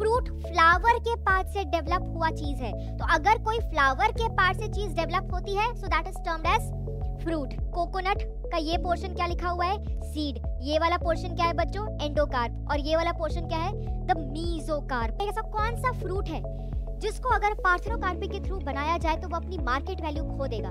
fruit flower के part से develop हुआ चीज है तो अगर कोई फ्लावर के पार्ट से चीज डेवलप होती है so that is termed as fruit coconut का ये पोर्शन क्या लिखा हुआ है सीड ये वाला पोर्शन क्या है बच्चों एंडोकार्प और ये वाला पोर्शन क्या है द मीजोकार्प ऐसा कौन सा फ्रूट है जिसको अगर पार्थनोकार्पी के थ्रू बनाया जाए तो वो अपनी मार्केट वैल्यू खो देगा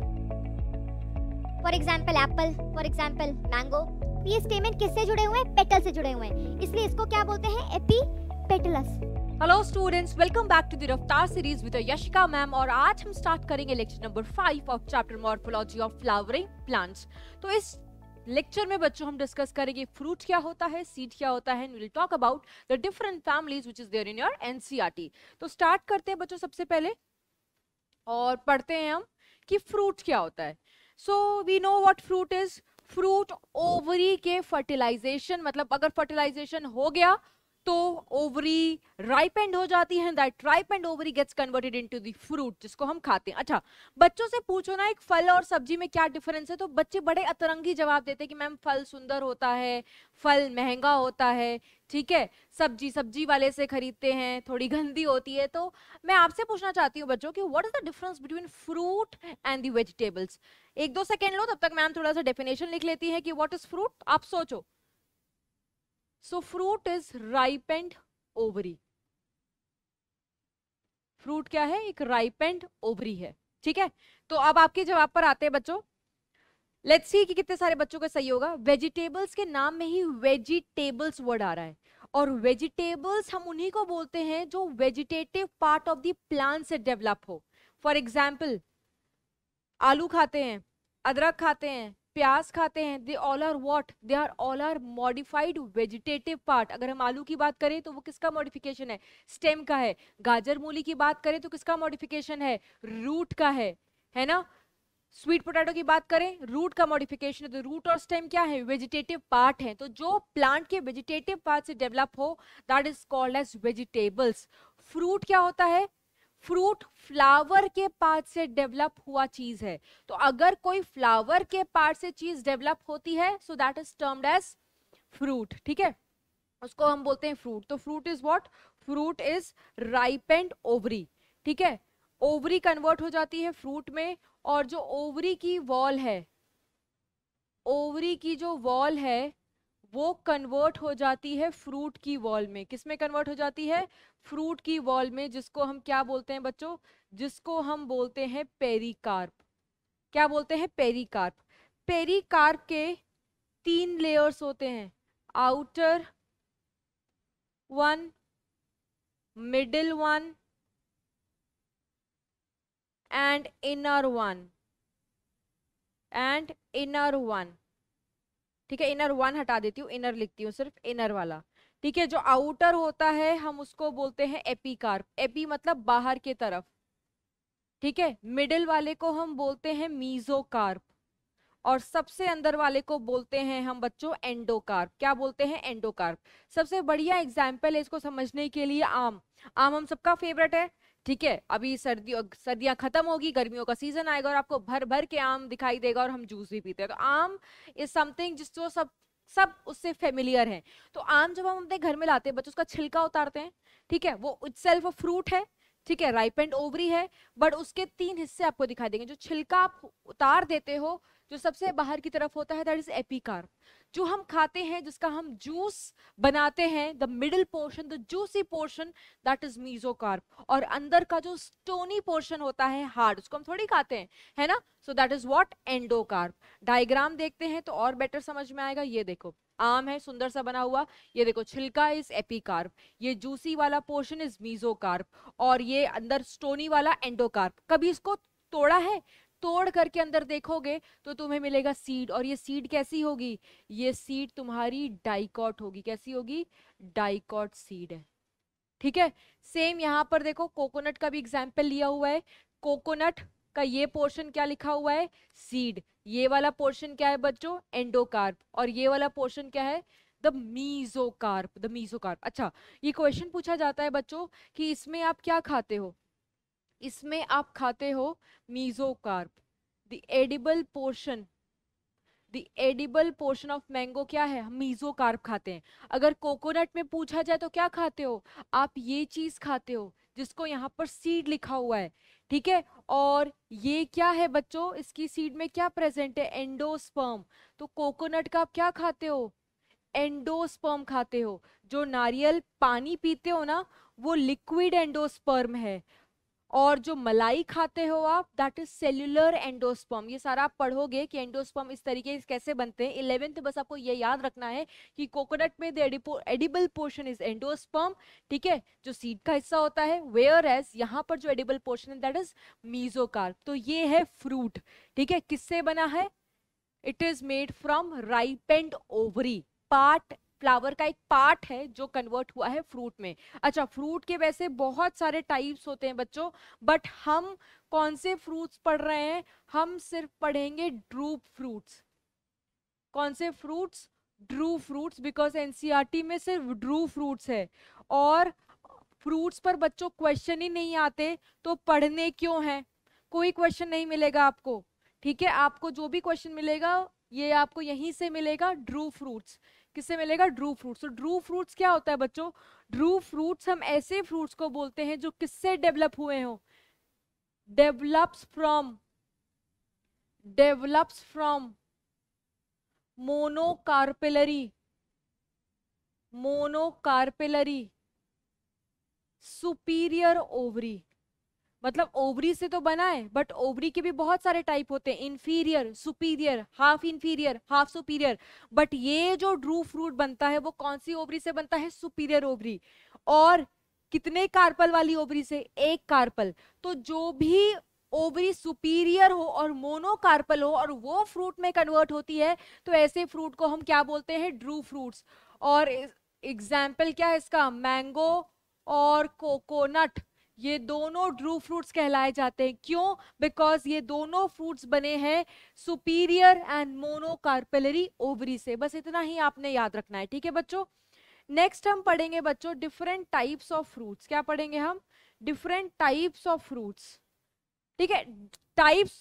for example apple for example mango ये स्टेमेंट किससे जुड़े हुए हैं पेटल से जुड़े हुए हैं इसलिए इसको क्या बोलते हैं epipetalous hello students welcome back to the Raftaar series with Yashika ma'am और आज हम स्टार्ट करेंगे lecture number five of chapter morphology of flowering plants तो इस लेक्चर में बच्चों हम डिस्कस करेंगे फ्रूट क्या होता है सीड क्या होता है and will talk about the different families which is there in your NCERT तो स्टार्ट करते हैं बच्चों सबसे पहले और पढ़ते हैं हम कि फ्रूट क्या होता है so we know what fruit is fruit ovary के फर्टिलाइजेशन मतलब अगर फर्टिलाइजेशन हो गया तो ओवरी राइपेंड हो जाती है that ripened ovary gets converted into to fruit जिसको हम खाते हैं अच्छा बच्चों से पूछो ना एक फल और सब्जी में क्या डिफरेंस है तो बच्चे बड़े अतरंगी जवाब देते हैं कि मैम फल सुंदर होता है फल महंगा होता है ठीक है सब्जी सब्जी वाले से खरीदते हैं थोड़ी गंदी होती है तो मैं आपसे पूछना चाहती हूँ बच्चों की what is the difference between fruit and the vegetables एक दो सेकेंड लो तब तक मैम थोड़ा सा डेफिनेशन लिख लेती है कि वॉट इज फ्रूट आप सोचो fruit is is ripened ovary fruit क्या है एक राइपेंड ओवरी है ठीक है तो अब आपके जवाब पर आते हैं बच्चों लेट्स सी कि कितने सारे बच्चों का सही होगा वेजिटेबल्स के नाम में ही वेजिटेबल्स वर्ड आ रहा है और वेजिटेबल्स हम उन्हीं को बोलते हैं जो vegetative part of the plant से डेवलप हो फॉर एग्जाम्पल आलू खाते हैं अदरक खाते हैं प्याज खाते हैं they all are what they are all are modified vegetative part अगर हम आलू की बात करें तो वो किसका मॉडिफिकेशन है स्टेम का है गाजर मूली की बात करें तो किसका मॉडिफिकेशन है रूट का है है ना स्वीट पोटैटो की बात करें रूट का मॉडिफिकेशन है तो रूट और स्टेम क्या है वेजिटेटिव पार्ट है तो जो प्लांट के वेजिटेटिव पार्ट से डेवलप हो that is called as vegetables fruit क्या होता है फ्रूट फ्लावर के पार्ट से डेवलप हुआ चीज है तो अगर कोई फ्लावर के पार्ट से चीज डेवलप होती है so that is termed as fruit ठीक है उसको हम बोलते हैं फ्रूट तो fruit is what fruit is ripened ovary ठीक है ओवरी कन्वर्ट हो जाती है फ्रूट में और जो ओवरी की वॉल है ओवरी की जो वॉल है वो कन्वर्ट हो जाती है फ्रूट की वॉल में किस में कन्वर्ट हो जाती है फ्रूट की वॉल में जिसको हम क्या बोलते हैं बच्चों जिसको हम बोलते हैं पेरिकार्प क्या बोलते हैं पेरी कार्प के तीन लेयर्स होते हैं outer one middle one and inner one and inner one ठीक है इनर वन हटा देती हूँ इनर लिखती हूँ सिर्फ इनर वाला ठीक है जो आउटर होता है हम उसको बोलते हैं एपी कार्प एपी मतलब बाहर के तरफ ठीक है मिडिल वाले को हम बोलते हैं मीजोकार्प और सबसे अंदर वाले को बोलते हैं हम बच्चों एंडोकार्प क्या बोलते हैं एंडोकार्प सबसे बढ़िया एग्जाम्पल है इसको समझने के लिए आम आम हम सबका फेवरेट है ठीक है अभी सर्दी सर्दियां खत्म होगी गर्मियों का सीजन आएगा और आपको भर भर के आम दिखाई देगा और हम जूस भी पीते हैं तो आम इज समथिंग जिसको सब सब उससे फेमिलियर है तो आम जब हम अपने घर में लाते हैं बच्चों उसका छिलका उतारते हैं ठीक है वो इट सेल्फ फ्रूट है ठीक है राइप एंड ओवरी है बट उसके तीन हिस्से आपको दिखाई देंगे जो छिलका आप उतार देते हो जो सबसे बाहर की तरफ होता है दैट इज एपिकार जो हम खाते हैं जिसका हम जूस बनाते हैं the middle portion the juicy portion that is mesocarp और अंदर का जो स्टोनी पोर्शन होता है हार्ड उसको हम थोड़ी खाते हैं है ना so that is what endocarp diagram देखते हैं तो और बेटर समझ में आएगा ये देखो आम है सुंदर सा बना हुआ ये देखो छिलका इज एपिकार्प ये जूसी वाला पोर्शन इज मीजोकार्प और ये अंदर स्टोनी वाला एंडोकार्प कभी इसको तोड़ा है तोड़ करके अंदर देखोगे तो तुम्हें मिलेगा सीड और ये सीड कैसी होगी ये सीड तुम्हारी डाइकॉट होगी कैसी होगी डाइकॉट सीड है ठीक है सेम यहाँ पर देखो कोकोनट का भी एग्जाम्पल लिया हुआ है कोकोनट का ये पोर्शन क्या लिखा हुआ है सीड ये वाला पोर्शन क्या है बच्चों एंडोकार्प और ये वाला पोर्शन क्या है द मीजोकार्प द मीजोकार्प अच्छा ये क्वेश्चन पूछा जाता है बच्चों कि इसमें आप क्या खाते हो इसमें आप खाते हो mesocarp the edible portion the edible portion of mango क्या है हम मीजो कार्प खाते हैं अगर कोकोनट में पूछा जाए तो क्या खाते हो आप ये चीज़ खाते हो जिसको यहाँ पर सीड लिखा हुआ है ठीक है और ये क्या है बच्चों इसकी सीड में क्या प्रेजेंट है एंडोस्पर्म तो कोकोनट का आप क्या खाते हो एंडोस्पर्म खाते हो जो नारियल पानी पीते हो ना वो लिक्विड एंडोस्पर्म है और जो मलाई खाते हो आप दैट इज सेल्यूलर एंडोस्पर्म ये सारा आप पढ़ोगे कि एंडोस्पर्म इस तरीके से कैसे बनते हैं इलेवेंथ बस आपको ये याद रखना है कि कोकोनट में the edible portion is endosperm ठीक है जो सीड का हिस्सा होता है वेयर एज यहाँ पर जो एडिबल पोर्शन है दैट इज मीजोकार तो ये है फ्रूट ठीक है किससे बना है it is made from ripened ovary part flower का एक पार्ट है जो कन्वर्ट हुआ है फ्रूट में अच्छा फ्रूट के वैसे बहुत सारे टाइप्स होते हैं बच्चों बट हम कौन से फ्रूट्स पढ़ रहे हैं हम सिर्फ पढ़ेंगे ड्रूप फ्रूट्स कौन से fruits drupe fruits because NCERT e में सिर्फ ड्रू फ्रूट्स है और फ्रूट्स पर बच्चों क्वेश्चन ही नहीं आते तो पढ़ने क्यों हैं कोई क्वेश्चन नहीं मिलेगा आपको ठीक है आपको जो भी क्वेश्चन मिलेगा ये आपको यहीं से मिलेगा ड्रू फ्रूट्स किससे मिलेगा ड्रू फ्रूट्स तो ड्रू फ्रूट्स क्या होता है बच्चों ड्रू फ्रूट्स हम ऐसे फ्रूट्स को बोलते हैं जो किससे डेवलप हुए हो develops from develops from monocarpellary monocarpellary superior ovary मतलब ओवरी से तो बना है बट ओवरी के भी बहुत सारे टाइप होते हैं inferior superior half inferior half superior but ये जो ड्रू फ्रूट बनता है वो कौन सी ओवरी से बनता है सुपीरियर ओवरी और कितने कार्पल वाली ओवरी से एक कार्पल तो जो भी ओवरी सुपीरियर हो और मोनोकार्पल हो और वो फ्रूट में कन्वर्ट होती है तो ऐसे फ्रूट को हम क्या बोलते हैं ड्रू फ्रूट्स और एग्जाम्पल क्या है इसका मैंगो और कोकोनट ये दोनों ड्रू फ्रूट्स कहलाए जाते हैं क्यों बिकॉज ये दोनों फ्रूट्स बने हैं सुपीरियर एंड मोनोकार्पेलरी ओवरी से बस इतना ही आपने याद रखना है ठीक है बच्चों नेक्स्ट हम पढ़ेंगे बच्चों डिफरेंट टाइप्स ऑफ फ्रूट्स क्या पढ़ेंगे हम डिफरेंट टाइप्स ऑफ फ्रूट्स ठीक है टाइप्स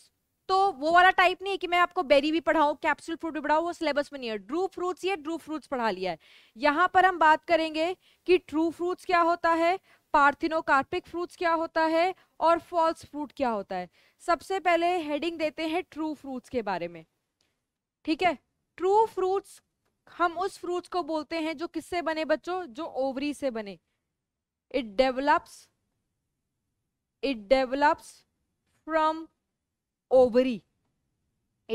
तो वो वाला टाइप नहीं है कि मैं आपको बेरी भी पढ़ाऊँ कैप्सूल फ्रूट भी पढ़ाऊँ वो सिलेबस में नहीं है ड्रू फ्रूट्स ये ड्रू फ्रूट्स पढ़ा लिया है यहाँ पर हम बात करेंगे कि ट्रू फ्रूट्स क्या होता है पार्थिनोकार्पिक फ्रूट्स क्या होता है और फॉल्स फ्रूट क्या होता है सबसे पहले हेडिंग देते हैं ट्रू फ्रूट्स के बारे में ठीक है ट्रू फ्रूट्स हम उस फ्रूट्स को बोलते हैं जो किससे बने बच्चों जो ओवरी से बने it develops it develops from ovary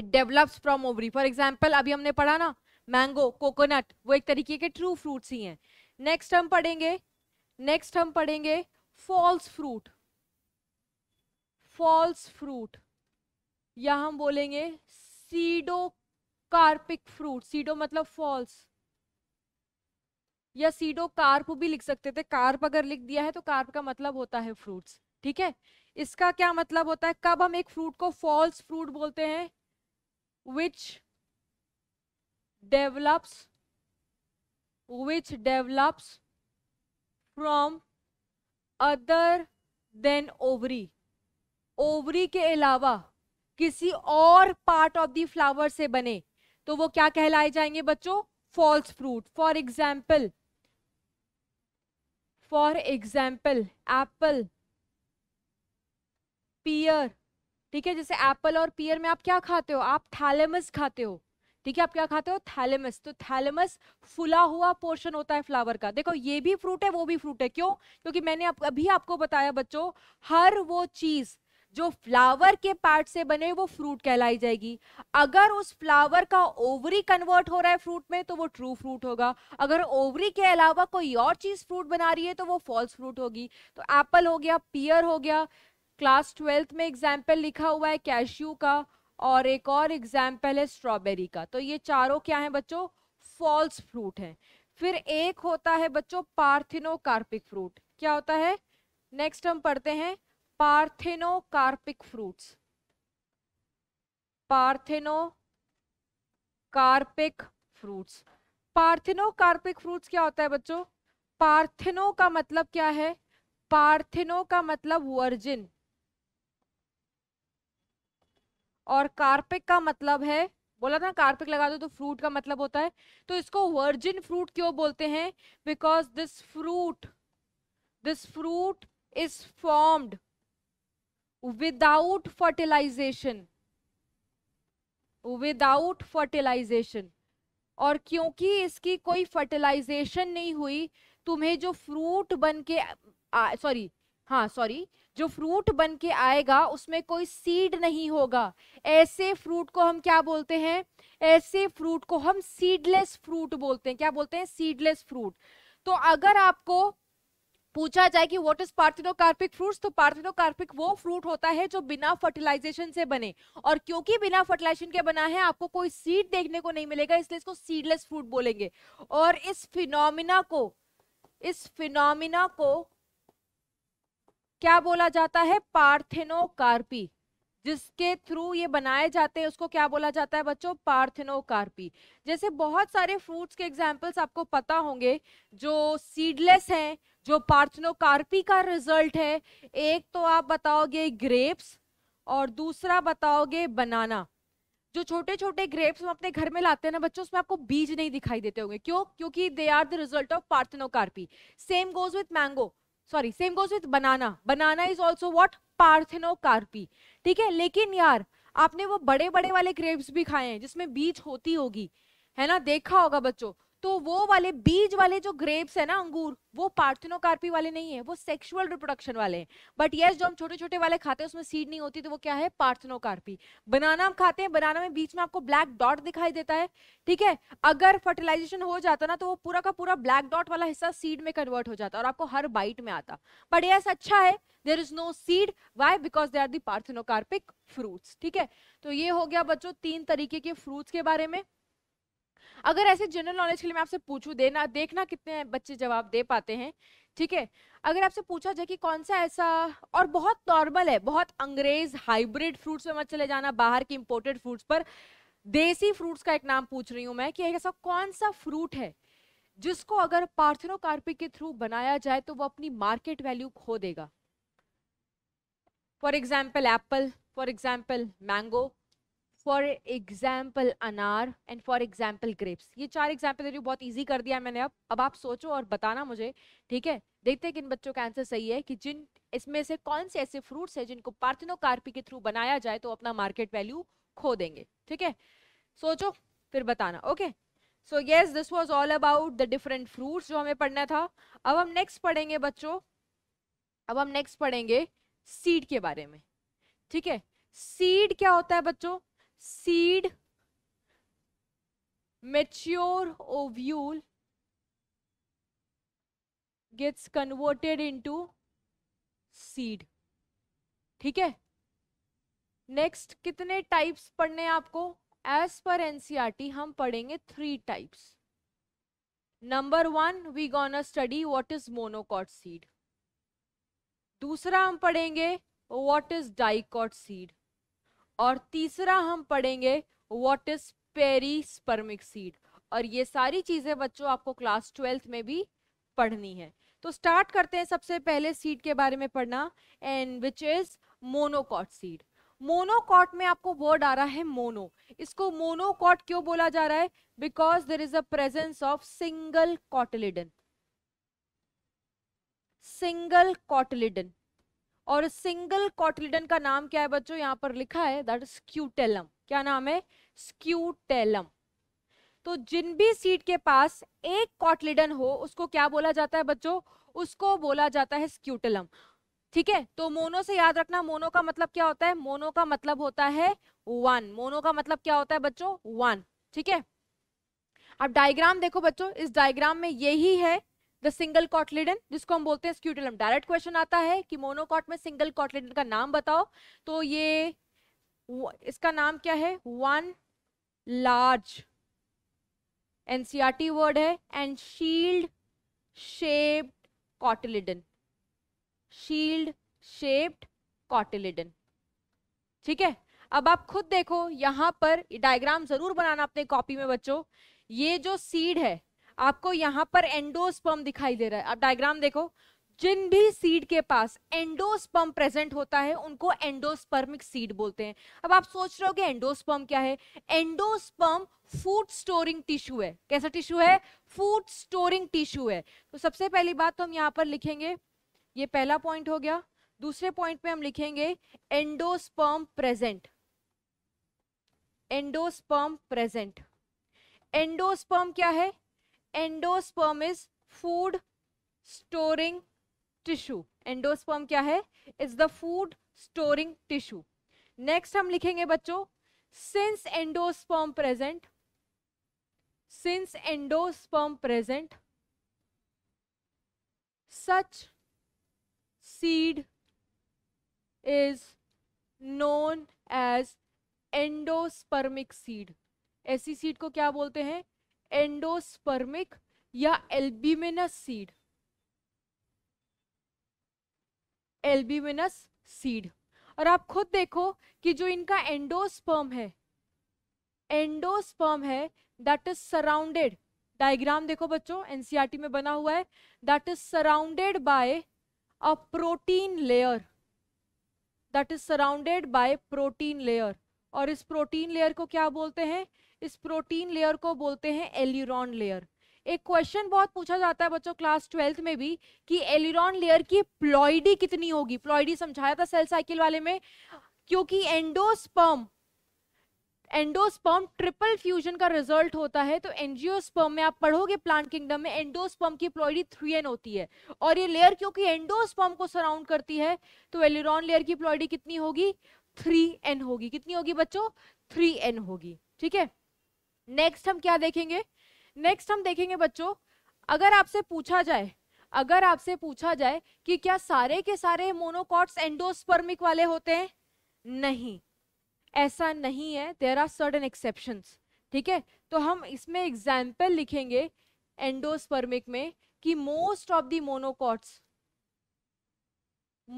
it develops from ovary for example अभी हमने पढ़ा ना मैंगो कोकोनट वो एक तरीके के ट्रू फ्रूट्स ही हैं नेक्स्ट हम पढ़ेंगे नेक्स्ट हम पढ़ेंगे फॉल्स फ्रूट फॉल्स फ्रूट या हम बोलेंगे सीडो कार्पिक फ्रूट सीडो मतलब फॉल्स या सीडो कार्प भी लिख सकते थे कार्प अगर लिख दिया है तो कार्प का मतलब होता है फ्रूट्स ठीक है इसका क्या मतलब होता है कब हम एक फ्रूट को फॉल्स फ्रूट बोलते हैं which develops which develops from other than ovary ovary के अलावा किसी और पार्ट ऑफ दी फ्लावर से बने तो वो क्या कहलाए जाएंगे बच्चों false fruit for example for example apple pear ठीक है जैसे एप्पल और पियर में आप क्या खाते हो आप थैलेमस खाते हो ठीक है आप क्या खाते हो थैलेमस तो थैलेमस फुला हुआ पोर्शन होता है फ्लावर का देखो ये भी फ्रूट है वो भी फ्रूट है क्यों क्योंकि मैंने आप, अभी आपको बताया बच्चों हर वो चीज जो फ्लावर के पार्ट से बने वो फ्रूट कहलाई जाएगी अगर उस फ्लावर का ओवरी कन्वर्ट हो रहा है फ्रूट में तो वो ट्रू फ्रूट होगा अगर ओवरी के अलावा कोई और चीज़ फ्रूट बना रही है तो वो फॉल्स फ्रूट होगी तो एप्पल हो गया पियर हो गया क्लास ट्वेल्थ में एग्जाम्पल लिखा हुआ है कैश्यू का और एक और एग्जाम्पल है स्ट्रॉबेरी का तो ये चारों क्या है बच्चों फॉल्स फ्रूट है फिर एक होता है बच्चों पार्थिनो कार्पिक फ्रूट क्या होता है नेक्स्ट हम पढ़ते हैं partheno parthenocarpic fruits carpic fruits carpic fruits क्या होता है बच्चों पार्थिनो का मतलब क्या है पार्थिनो का मतलब वर्जिन और कार्पिक का मतलब है बोला ना कार्पिक लगा दो तो फ्रूट का मतलब होता है तो इसको वर्जिन फ्रूट क्यों बोलते हैं because this fruit this fruit is formed without fertilisation without fertilisation और क्योंकि इसकी कोई फर्टिलाइजेशन नहीं हुई तुम्हें जो फ्रूट बन के सॉरी हाँ सॉरी जो फ्रूट बन के आएगा उसमें कोई सीड नहीं होगा ऐसे फ्रूट को हम क्या बोलते हैं ऐसे फ्रूट को हम सीडलेस फ्रूट बोलते हैं क्या बोलते हैं सीडलेस फ्रूट तो अगर आपको पूछा जाए कि व्हाट इज पार्थिनोकार्पिक फ्रूट्स तो पार्थिनोकार्पिक वो फ्रूट होता है जो बिना फर्टिलाइजेशन से बने और क्योंकि बिना फर्टिलाइजेशन के बना है आपको कोई सीड देखने को नहीं मिलेगा इसलिए इसको सीडलेस फ्रूट बोलेंगे और इस फिनोमिना को इस फिनोमिना को क्या बोला जाता है पार्थेनोकार्पी जिसके थ्रू ये बनाए जाते हैं उसको क्या बोला जाता है बच्चों पार्थेनोकार्पी जैसे बहुत सारे फ्रूट्स के एग्जाम्पल्स आपको पता होंगे जो सीडलेस हैं जो पार्थेनोकार्पी का रिजल्ट है एक तो आप बताओगे ग्रेप्स और दूसरा बताओगे बनाना जो छोटे छोटे ग्रेप्स हम अपने घर में लाते हैं ना बच्चों उसमें आपको बीज नहीं दिखाई देते होंगे क्यों क्योंकि they are the result of parthenocarpy same goes with mango sorry same goes with banana banana is also what carpy ठीक है लेकिन यार आपने वो बड़े बड़े वाले ग्रेप्स भी खाए हैं जिसमें बीज होती होगी है ना देखा होगा बच्चों तो वो वाले बीज वाले जो ग्रेप्स है ना अंगूर वो पार्थिनोकार्पी वाले नहीं है वो सेक्सुअल रिप्रोडक्शन वाले हैं बट यस जो हम छोटे छोटे वाले खाते हैं उसमें सीड नहीं होती तो वो क्या है पार्थिनोकार्पी बनाना हम खाते हैं बनाना में बीच में आपको ब्लैक डॉट दिखाई देता है ठीक है अगर फर्टिलाइजेशन हो जाता ना तो वो पूरा का पूरा ब्लैक डॉट वाला हिस्सा सीड में कन्वर्ट हो जाता और आपको हर बाइट में आता बट यस अच्छा है there is no seed why because they are the parthenocarpic fruits ठीक है तो ये हो गया बच्चों तीन तरीके के फ्रूट्स के बारे में अगर ऐसे जनरल नॉलेज के लिए मैं आपसे पूछूँ देना देखना कितने बच्चे जवाब दे पाते हैं ठीक है अगर आपसे पूछा जाए कि कौन सा ऐसा और बहुत नॉर्मल है बहुत अंग्रेज हाइब्रिड फ्रूट्स में मत चले जाना बाहर के इम्पोर्टेड फ्रूट्स पर देसी फ्रूट्स का एक नाम पूछ रही हूँ मैं कि ऐसा कौन सा फ्रूट है जिसको अगर पार्थनोकार्पिक के थ्रू बनाया जाए तो वो अपनी मार्केट वैल्यू खो देगा for example apple for example mango for example अनार एंड फॉर एग्जाम्पल ग्रेप्स ये चार एग्जाम्पल दे बहुत ईजी कर दिया मैंने अब अब आप सोचो और बताना मुझे ठीक है देखते हैं कि इन बच्चों का आंसर सही है कि जिन इसमें से कौन से ऐसे फ्रूट्स हैं जिनको कार्पी के थ्रू बनाया जाए तो अपना मार्केट वैल्यू खो देंगे ठीक है सोचो फिर बताना okay so yes this was all about the different fruits जो हमें पढ़ना था अब हम नेक्स्ट पढ़ेंगे बच्चों अब हम नेक्स्ट पढ़ेंगे सीड के बारे में ठीक है सीड क्या होता है बच्चों seed mature ovule gets converted into seed ठीक है नेक्स्ट कितने टाइप्स पढ़ने आपको एज पर एनसीईआरटी हम पढ़ेंगे three types number one we gonna study what is monocot seed दूसरा हम पढ़ेंगे व्हाट इज डाइकॉट सीड और तीसरा हम पढ़ेंगे वॉट इज पेरीस्पर्मिक सीड और ये सारी चीज़ें बच्चों आपको क्लास ट्वेल्थ में भी पढ़नी है तो स्टार्ट करते हैं सबसे पहले सीड के बारे में पढ़ना and which is monocot seed monocot में आपको वर्ड आ रहा है मोनो इसको मोनोकॉट क्यों बोला जा रहा है because there is a presence of single cotyledon single cotyledon और सिंगल कॉटलिडन का नाम क्या है बच्चों यहाँ पर लिखा है दैट स्क्यूटेलम क्या नाम है स्क्यूटेलम तो जिन भी सीट के पास एक कॉटलिडन हो उसको क्या बोला जाता है बच्चों उसको बोला जाता है स्क्यूटेलम ठीक है तो मोनो से याद रखना मोनो का मतलब क्या होता है मोनो का मतलब होता है वन मोनो का मतलब क्या होता है बच्चों वन ठीक है अब डायग्राम देखो बच्चों इस डायग्राम में यही है द सिंगल कॉटलिडन जिसको हम बोलते हैं स्क्यूटलम डायरेक्ट क्वेश्चन आता है कि मोनोकॉट में सिंगल कॉटलिडन का नाम बताओ तो ये इसका नाम क्या है वन लार्ज एनसीआरटी वर्ड है and shield shaped cotyledon shield shaped cotyledon ठीक है अब आप खुद देखो यहां पर डायग्राम जरूर बनाना अपने कॉपी में बच्चों ये जो सीड है आपको यहाँ पर एंडोस्पर्म दिखाई दे रहा है आप डायग्राम देखो जिन भी सीड के पास एंडोस्पर्म प्रेजेंट होता है उनको एंडोस्पर्मिक सीड बोलते हैं अब आप सोच रहे हो कि एंडोस्पर्म क्या है एंडोस्पर्म फूड स्टोरिंग टिश्यू है कैसा टिश्यू है फूड स्टोरिंग टिश्यू है तो सबसे पहली बात तो हम यहाँ पर लिखेंगे ये पहला पॉइंट हो गया दूसरे पॉइंट पे हम लिखेंगे endosperm present endosperm present endosperm क्या है endosperm is food storing tissue endosperm क्या है is the food storing tissue next हम लिखेंगे बच्चों since endosperm present since endosperm present such seed is known as endospermic seed ऐसी सीड को क्या बोलते हैं एंडोस्पर्मिक या एल्बिमिनस सीड एल्बिमिनस सीड और आप खुद देखो कि जो इनका एंडोस्पर्म है एंडोस्पर्म है दैट इज सराउंडेड डायग्राम देखो बच्चों एनसीईआरटी e में बना हुआ है that is surrounded by a protein layer that is surrounded by protein layer और इस प्रोटीन लेयर को क्या बोलते हैं इस प्रोटीन लेयर को बोलते हैं एल्यूरॉन लेयर एक क्वेश्चन बहुत पूछा जाता है बच्चों क्लास ट्वेल्थ में भी कि एल्यूरॉन लेयर की प्लॉइडी कितनी होगी प्लॉइडी समझाया था सेल साइकिल वाले में क्योंकि एंडोस्पर्म एंडोस्पर्म ट्रिपल फ्यूजन का रिजल्ट होता है तो एंजियोस्पर्म में आप पढ़ोगे प्लांट किंगडम में एंडोस्पर्म की प्लॉइडी थ्री एन होती है और ये लेयर क्योंकि एंडोस्पर्म को सराउंड करती है तो एल्यूरॉन लेयर की प्लॉइडी कितनी होगी थ्री एन होगी कितनी होगी बच्चों थ्री एन होगी ठीक है नेक्स्ट हम क्या देखेंगे नेक्स्ट हम देखेंगे बच्चों अगर आपसे पूछा जाए अगर आपसे पूछा जाए कि क्या सारे के सारे मोनोकॉट्स एंडोस्पर्मिक वाले होते हैं नहीं ऐसा नहीं है देर आर सर्टन एक्सेप्शन ठीक है तो हम इसमें एग्जाम्पल लिखेंगे एंडोस्पर्मिक में कि most of the monocots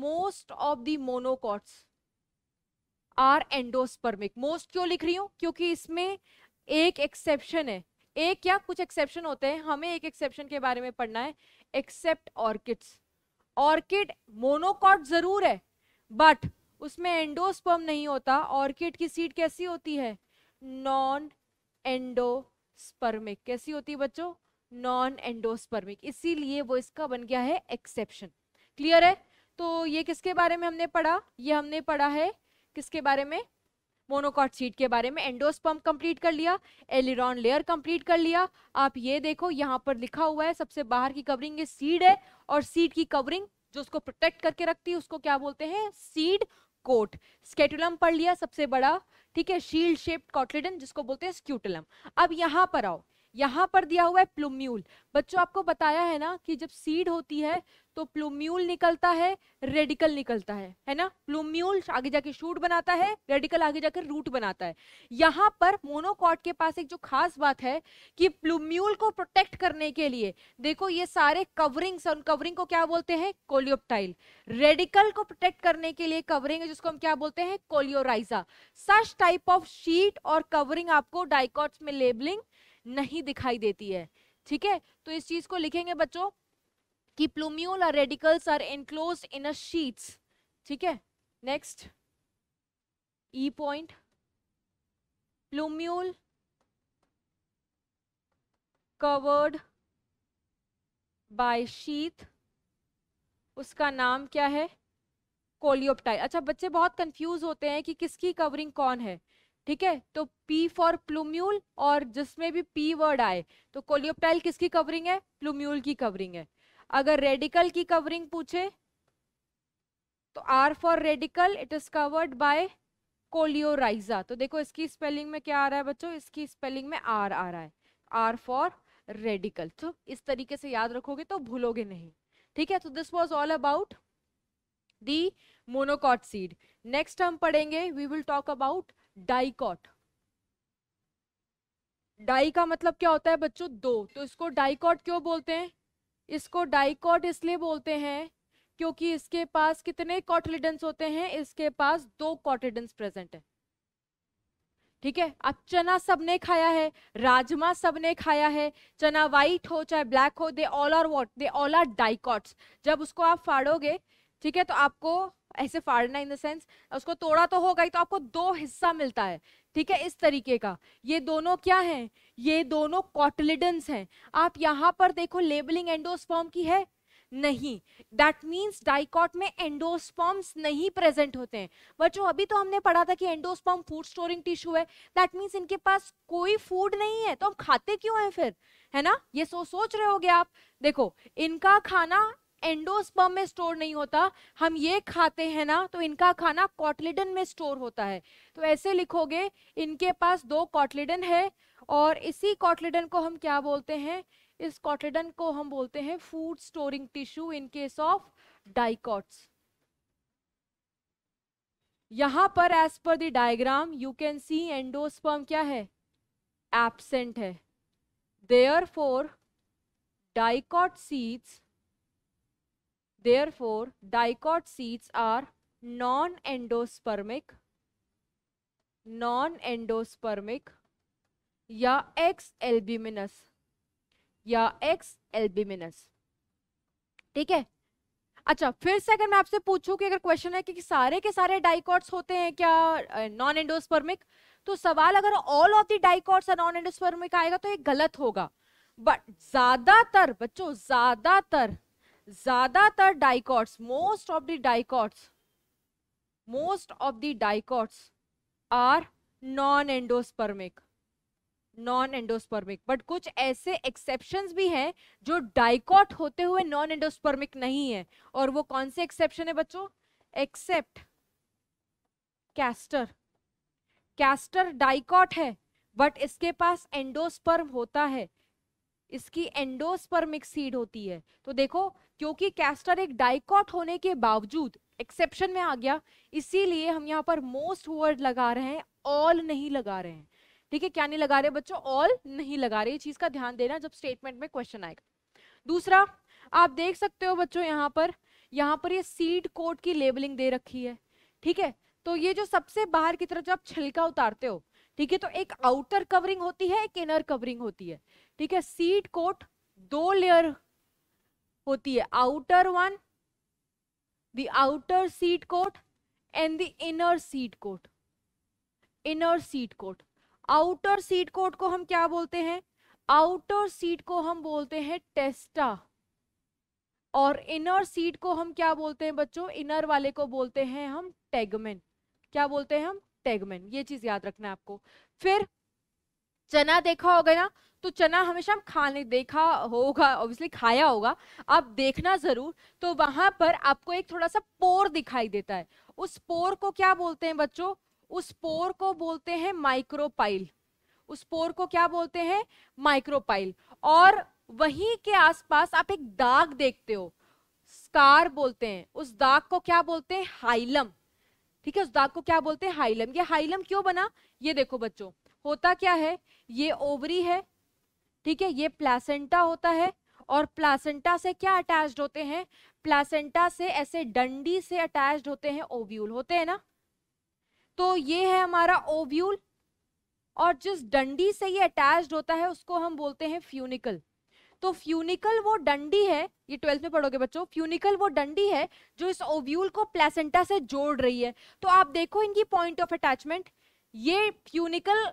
most of the monocots are endospermic most क्यों लिख रही हूं क्योंकि इसमें एक एक्सेप्शन है एक या कुछ एक्सेप्शन होते हैं हमें एक एक्सेप्शन के बारे में पढ़ना है एक्सेप्ट ऑर्किड्स ऑर्किड मोनोकॉट जरूर है बट उसमें एंडोस्पर्म नहीं होता ऑर्किड की सीड कैसी होती है नॉन एंडोस्पर्मिक कैसी होती है बच्चों नॉन एंडोस्पर्मिक इसीलिए वो इसका बन गया है एक्सेप्शन क्लियर है तो ये किसके बारे में हमने पढ़ा ये हमने पढ़ा है किसके बारे में मोनोकॉट सीट के बारे में एंडोस्पम कंप्लीट कर लिया एलिरॉन लेयर कंप्लीट कर लिया आप ये देखो यहाँ पर लिखा हुआ है सबसे बाहर की कवरिंग ये सीड है और सीड की कवरिंग जो उसको प्रोटेक्ट करके रखती है उसको क्या बोलते हैं सीड कोट स्केटुलम पढ़ लिया सबसे बड़ा ठीक है शील्ड शेप्ड कॉटलेडन जिसको बोलते हैं स्क्यूटलम अब यहाँ पर आओ यहाँ पर दिया हुआ है प्लूम्यूल बच्चों आपको बताया है ना कि जब सीड होती है तो प्लूम्यूल निकलता है रेडिकल निकलता है है ना प्लूम्यूल आगे जाके शूट बनाता है रेडिकल आगे जाकर रूट बनाता है यहाँ पर मोनोकॉट के पास एक जो खास बात है कि प्लूम्यूल को प्रोटेक्ट करने के लिए देखो ये सारे कवरिंग्स उन कवरिंग को क्या बोलते हैं कोलियोप्टाइल रेडिकल को प्रोटेक्ट करने के लिए कवरिंग है जिसको हम क्या बोलते हैं coleorhiza such type of sheath और कवरिंग आपको डाइकॉट्स में लेबलिंग नहीं दिखाई देती है ठीक है तो इस चीज को लिखेंगे बच्चों कि प्लूम्यूल और radicles are enclose in a sheaths ठीक है next E point plumule covered by sheath उसका नाम क्या है कोलियोप्टाइड अच्छा बच्चे बहुत कंफ्यूज होते हैं कि किसकी कवरिंग कौन है ठीक है तो पी फॉर प्लूम्यूल और जिसमें भी पी वर्ड आए तो कोलियोप्टाइल किसकी कवरिंग है प्लूम्यूल की कवरिंग है अगर रेडिकल की कवरिंग पूछे तो or for radicle it is covered by coleorhiza तो देखो इसकी स्पेलिंग में क्या आ रहा है बच्चों इसकी स्पेलिंग में आर आ रहा है आर फॉर रेडिकल तो इस तरीके से याद रखोगे तो भूलोगे नहीं ठीक है तो this was all about the monocot seed next हम पढ़ेंगे we will talk about dicot di का मतलब क्या होता है बच्चों दो तो इसको डाइकॉट क्यों बोलते हैं इसको डाइकॉट इसलिए बोलते हैं क्योंकि इसके पास कितने कॉटलिडेंस होते हैं इसके पास दो कॉटलिडेंस प्रेजेंट है ठीक है अब चना सबने खाया है राजमा सबने खाया है चना व्हाइट हो चाहे ब्लैक हो they all are what they all are dicots जब उसको आप फाड़ोगे ठीक है तो आपको ऐसे फाड़ना इन द सेंस उसको तोड़ा तो होगा ही तो आपको दो हिस्सा मिलता है ठीक है इस तरीके का ये दोनों क्या हैं ये दोनों कॉटलिडन्स हैं आप यहाँ पर देखो लेबलिंग एंडोस्पॉम की है नहीं दैट मीन्स डाइकॉट में एंडोस्पॉम्स नहीं प्रेजेंट होते हैं बच्चों अभी तो हमने पढ़ा था कि एंडोस्पॉम फूड स्टोरिंग टिश्यू है दैट मीन्स इनके पास कोई फूड नहीं है तो हम खाते क्यों हैं फिर है ना ये सो सोच रहे होगे आप देखो इनका खाना एंडोस्पर्म में स्टोर नहीं होता हम ये खाते हैं ना तो इनका खाना कॉटलिडन में स्टोर होता है तो ऐसे लिखोगे इनके पास दो कॉटलिडन है और इसी कॉटलिडन को हम क्या बोलते हैं इस कॉटलिडन को हम बोलते हैं food storing tissue in case of dicots यहां पर as per the diagram you can see endosperm क्या है एबसेंट है therefore dicot seeds Therefore, dicot seeds are non-endospermic, non-endospermic या एक्स एल्बिमिनस या एक्स एल्बिमिनस ठीक है अच्छा फिर से अगर मैं आपसे पूछूं कि अगर क्वेश्चन है कि, कि सारे के सारे डाइकॉट्स होते हैं क्या नॉन एंडोस्पर्मिक तो सवाल अगर all of the dicots non endospermic आएगा तो ये गलत होगा बट ज्यादातर बच्चों ज्यादातर ज्यादातर dicots most of the dicots most of the dicots are non endospermic non endospermic but कुछ ऐसे एक्सेप्शन भी हैं जो डाइकॉट होते हुए नॉन एंडोस्पर्मिक नहीं है और वो कौन से एक्सेप्शन है बच्चों एक्सेप्ट कैस्टर कैस्टर डाइकॉट है बट इसके पास एंडोस्पर्म होता है इसकी एंडोस्पर्मिक सीड होती है तो देखो क्योंकि कैस्टर एक डाइकॉट होने के बावजूद एक्सेप्शन में आ गया इसीलिए हम यहाँ पर मोस्ट वर्ड लगा रहे हैं ऑल नहीं लगा रहे हैं ठीक है क्या नहीं लगा रहे बच्चों ऑल नहीं लगा रहे ये चीज का ध्यान देना जब स्टेटमेंट में क्वेश्चन आएगा दूसरा आप देख सकते हो बच्चों यहाँ पर यहाँ पर ये सीड कोट की लेबलिंग दे रखी है ठीक है तो ये जो सबसे बाहर की तरफ जब छिलका उतारते हो ठीक है तो एक आउटर कवरिंग होती है एक इनर कवरिंग होती है ठीक है सीड कोट दो लेयर होती है outer one the outer seed coat and the inner seed coat inner seed coat outer seed coat को हम क्या बोलते हैं आउटर सीट को हम बोलते हैं टेस्टा और इनर सीट को हम क्या बोलते हैं बच्चों इनर वाले को बोलते हैं हम टेगमेन क्या बोलते हैं हम टेगमेन ये चीज याद रखना है आपको फिर चना देखा होगा ना तो चना हमेशा हम खाने देखा होगा ऑब्वियसली खाया होगा आप देखना ज़रूर तो वहां पर आपको एक थोड़ा सा पोर दिखाई देता है उस पोर को क्या बोलते हैं बच्चों उस पोर को बोलते हैं माइक्रोपाइल उस पोर को क्या बोलते हैं माइक्रोपाइल और वहीं के आसपास आप एक दाग देखते हो स्कार बोलते हैं उस दाग को क्या बोलते हैं हाइलम ठीक है उस दाग को क्या बोलते हैं हाइलम ये हाइलम क्यों बना ये देखो बच्चों होता क्या है ये ओवरी है ठीक है ये प्लासेंटा होता है और प्लासेंटा से क्या अटैच्ड होते हैं प्लासेंटा से ऐसे डंडी से अटैच्ड होते हैं ओव्यूल होते हैं ना तो ये है हमारा ओव्यूल और जिस डंडी से ये अटैच्ड होता है उसको हम बोलते हैं फ्यूनिकल तो फ्यूनिकल वो डंडी है ये ट्वेल्थ में पढ़ोगे बच्चों फ्यूनिकल वो डंडी है जो इस ओव्यूल को प्लेसेंटा से जोड़ रही है तो आप देखो इनकी पॉइंट ऑफ अटैचमेंट ये फ्यूनिकल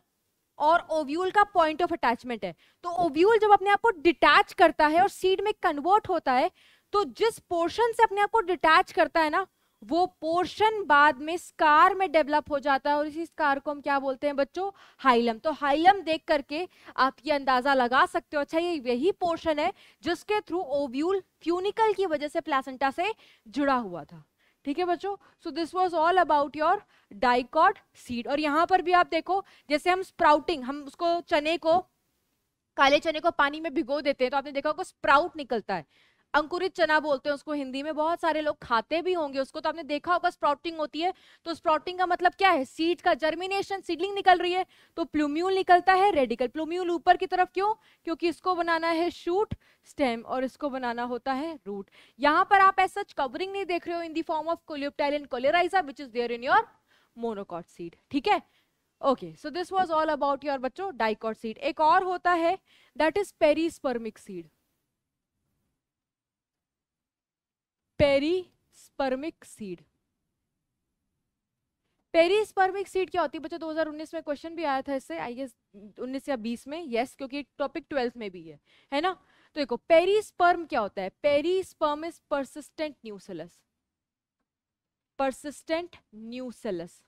और ओव्यूल का पॉइंट ऑफ अटैचमेंट है तो ओव्यूल जब अपने आप को डिटैच करता है और सीड में कन्वर्ट होता है तो जिस पोर्शन से अपने आप को डिटैच करता है ना वो पोर्शन बाद में स्कार में डेवलप हो जाता है और इसी स्कार को हम क्या बोलते हैं बच्चों हाइलम तो हाइलम देख करके आप ये अंदाज़ा लगा सकते हो अच्छा ये यही पोर्शन है जिसके थ्रू ओव्यूल फ्यूनिकल की वजह से प्लासेंटा से जुड़ा हुआ था ठीक है बच्चों so this was all about your dicot seed और यहाँ पर भी आप देखो जैसे हम स्प्राउटिंग हम उसको चने को काले चने को पानी में भिगो देते हैं तो आपने देखा होगा स्प्राउट निकलता है अंकुरित चना बोलते हैं उसको हिंदी में बहुत सारे लोग खाते भी होंगे उसको तो आपने देखा होगा स्प्राउटिंग होती है तो स्प्राउटिंग का मतलब क्या है सीड का जर्मिनेशन सीडलिंग निकल रही है तो प्लूम्यूल निकलता है रेडिकल प्लूम्यूल ऊपर की तरफ क्यों क्योंकि इसको बनाना है शूट स्टेम और इसको बनाना होता है रूट यहाँ पर आप ऐसा कवरिंग नहीं देख रहे हो in the form of coleoptile and coleorhiza which is there in your monocot seed ठीक है okay so this was all about your बच्चों डाइकॉट सीड एक और होता है that is perispermic seed perispermic seed perispermic seed क्या होती है बच्चों 2019 में क्वेश्चन भी आया था इससे आई गेस 19 या 20 में यस yes, क्योंकि टॉपिक 12 में भी है है ना तो देखो पेरीस्पर्म क्या होता है perisperm is persistent nucellus persistent nucellus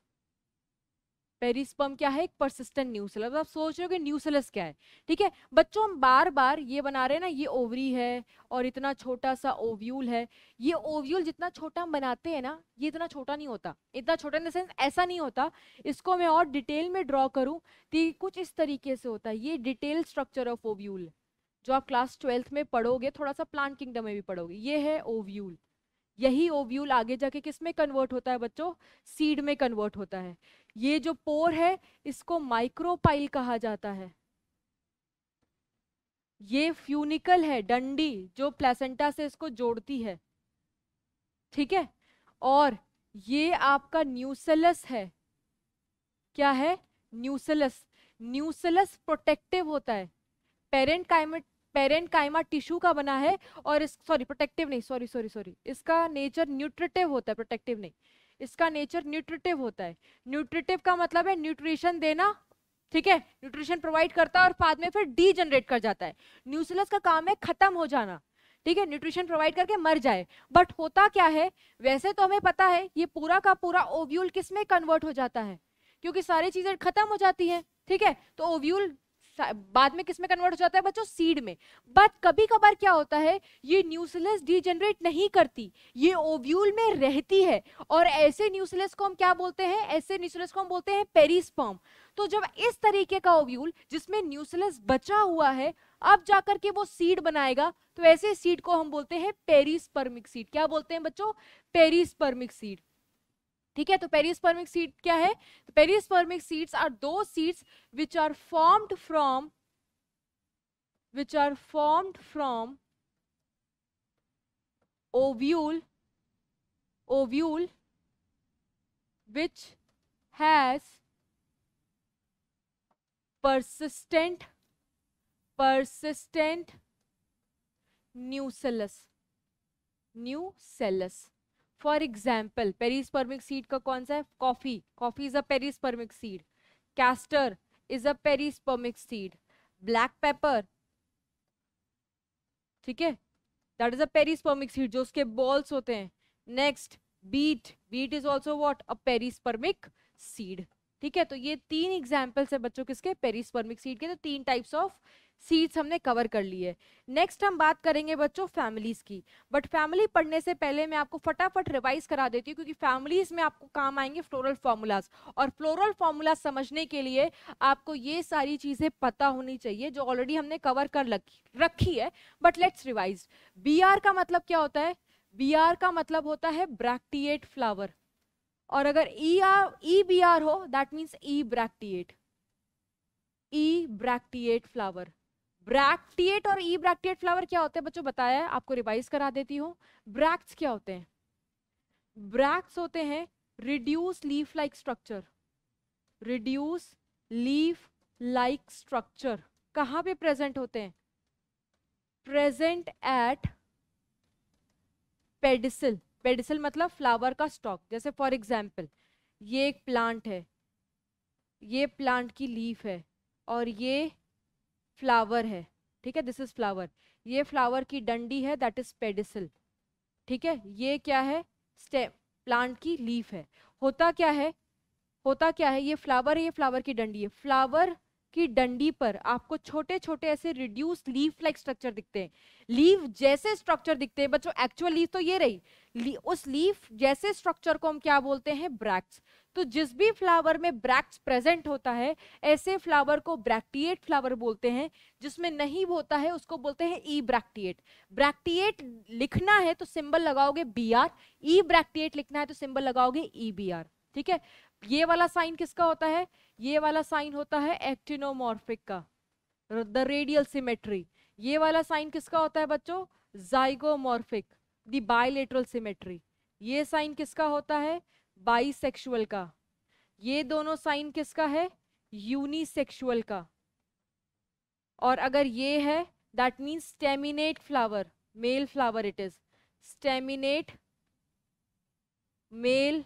perisperm क्या है एक परसिस्टेंट न्यूसेलस आप सोच रहे हो कि न्यूसेलस क्या है ठीक है बच्चों हम बार बार ये बना रहे हैं ना ये ओवरी है और इतना छोटा सा ओव्यूल है ये ओव्यूल जितना छोटा हम बनाते हैं ना ये इतना छोटा नहीं होता इतना छोटा इन द सेंस ऐसा नहीं होता इसको मैं और डिटेल में ड्रॉ करूँ तो कुछ इस तरीके से होता है ये डिटेल स्ट्रक्चर ऑफ ओव्यूल जो आप क्लास ट्वेल्थ में पढ़ोगे थोड़ा सा प्लांट किंगडम में भी पढ़ोगे ये है ओव्यूल यही ओव्यूल आगे जाके किस में कन्वर्ट होता है बच्चों सीड में कन्वर्ट होता है ये जो पोर है इसको माइक्रोपाइल कहा जाता है ये फ्यूनिकल है डंडी जो प्लेसेंटा से इसको जोड़ती है ठीक है और ये आपका न्यूसलस है क्या है न्यूसलस न्यूसलस प्रोटेक्टिव होता है parenchyma parenchyma tissue का बना है और इस सॉरी प्रोटेक्टिव नहीं सॉरी सॉरी सॉरी इसका नेचर न्यूट्रिटिव होता है प्रोटेक्टिव नहीं इसका नेचर न्यूट्रिटिव होता है न्यूट्रिटिव का मतलब है न्यूट्रिशन देना ठीक है न्यूट्रिशन प्रोवाइड करता है और बाद में फिर डी जनरेट कर जाता है न्यूसिलस का काम है खत्म हो जाना ठीक है न्यूट्रिशन प्रोवाइड करके मर जाए बट होता क्या है वैसे तो हमें पता है ये पूरा का पूरा ओव्यूल किस में कन्वर्ट हो जाता है क्योंकि सारी चीजें खत्म हो जाती हैं ठीक है तो ओव्यूल बाद में किस में कन्वर्ट हो जाता है बच्चों सीड में बट कभी कभार क्या होता है ये न्यूसलेस डीजनरेट नहीं करती ये ओव्यूल में रहती है और ऐसे न्यूसलेस को हम क्या बोलते हैं ऐसे न्यूसलेस को हम बोलते हैं पेरिस्पर्म तो जब इस तरीके का ओव्यूल जिसमें न्यूसलेस बचा हुआ है अब जाकर के वो सीड बनाएगा तो ऐसे सीड को हम बोलते हैं पेरिसपर्मिक सीड क्या बोलते हैं बच्चों पेरिसपर्मिक सीड ठीक है तो पेरियस्पर्मिक सीड क्या है तो perispermic seeds are those seeds which are formed from which are formed from ovule ovule which has persistent persistent nucellus nucellus for example perispermic seed का कौन सा है coffee coffee is a perispermic seed castor is a perispermic seed black pepper ठीक है that is a perispermic seed जो उसके balls होते हैं next beet beet is also what a perispermic seed ठीक है तो ये तीन एग्जाम्पल्स है बच्चों किसके पेरिस्पर्मिक सीड के तो तीन टाइप्स ऑफ सीट्स हमने कवर कर ली है नेक्स्ट हम बात करेंगे बच्चों फैमिलीज़ की बट फैमिली पढ़ने से पहले मैं आपको फटाफट रिवाइज करा देती हूँ क्योंकि फैमिलीज़ में आपको काम आएंगे फ्लोरल फार्मूलाज और फ्लोरल फार्मूलाज समझने के लिए आपको ये सारी चीज़ें पता होनी चाहिए जो ऑलरेडी हमने कवर कर रखी है बट लेट्स रिवाइज बी का मतलब क्या होता है बी का मतलब होता है ब्रैक्टिएट फ्लावर और अगर E R E B R हो that means ebracteate ebracteate flower bracteate और ई ब्रैक्टिएट फ्लावर क्या होते हैं बच्चों बताया है आपको रिवाइज करा देती हूँ ब्रैक्स क्या होते हैं ब्रैक्स होते हैं reduce leaf like structure reduce leaf like structure कहाँ पे प्रेजेंट होते हैं प्रेजेंट एट पेडिसल पेडिसल मतलब फ्लावर का स्टॉक जैसे फॉर एग्जाम्पल ये एक प्लांट है ये प्लांट की लीफ है और ये फ्लावर है ठीक है दिस इज फ्लावर ये फ्लावर की डंडी है दैट इज पेडिसल ठीक है ये क्या है स्टेम प्लांट की लीफ है होता क्या है होता क्या है ये फ्लावर है ये फ्लावर की डंडी है फ्लावर की डंडी पर आपको छोटे छोटे ऐसे रिड्यूस लीफ लाइक स्ट्रक्चर दिखते हैं लीव जैसे स्ट्रक्चर दिखते हैं बच्चों एक्चुअल लीव तो ये रही उस लीफ जैसे स्ट्रक्चर को हम क्या बोलते हैं ब्रैक्स तो जिस भी फ्लावर में ब्रैक्स प्रेजेंट होता है ऐसे फ्लावर को ब्रैक्टिएट फ्लावर बोलते हैं जिसमें नहीं होता है उसको बोलते हैं ई ब्रैक्टिएट ब्रैक्टिएट लिखना है तो सिंबल लगाओगे बी आर ई ब्रैक्टिएट लिखना है तो सिंबल लगाओगे ई बी आर ठीक है ये वाला साइन किसका होता है ये वाला साइन होता है एक्टिनोमॉर्फिक का द रेडियल सिमेट्री ये वाला साइन किसका होता है बच्चों जाइगोमॉर्फिक दी बायलेटरल सिमेट्री ये साइन किसका होता है बाईसेक्सुअल का ये दोनों साइन किसका है यूनिसेक्सुअल का और अगर ये है that means staminate flower male flower it is staminate male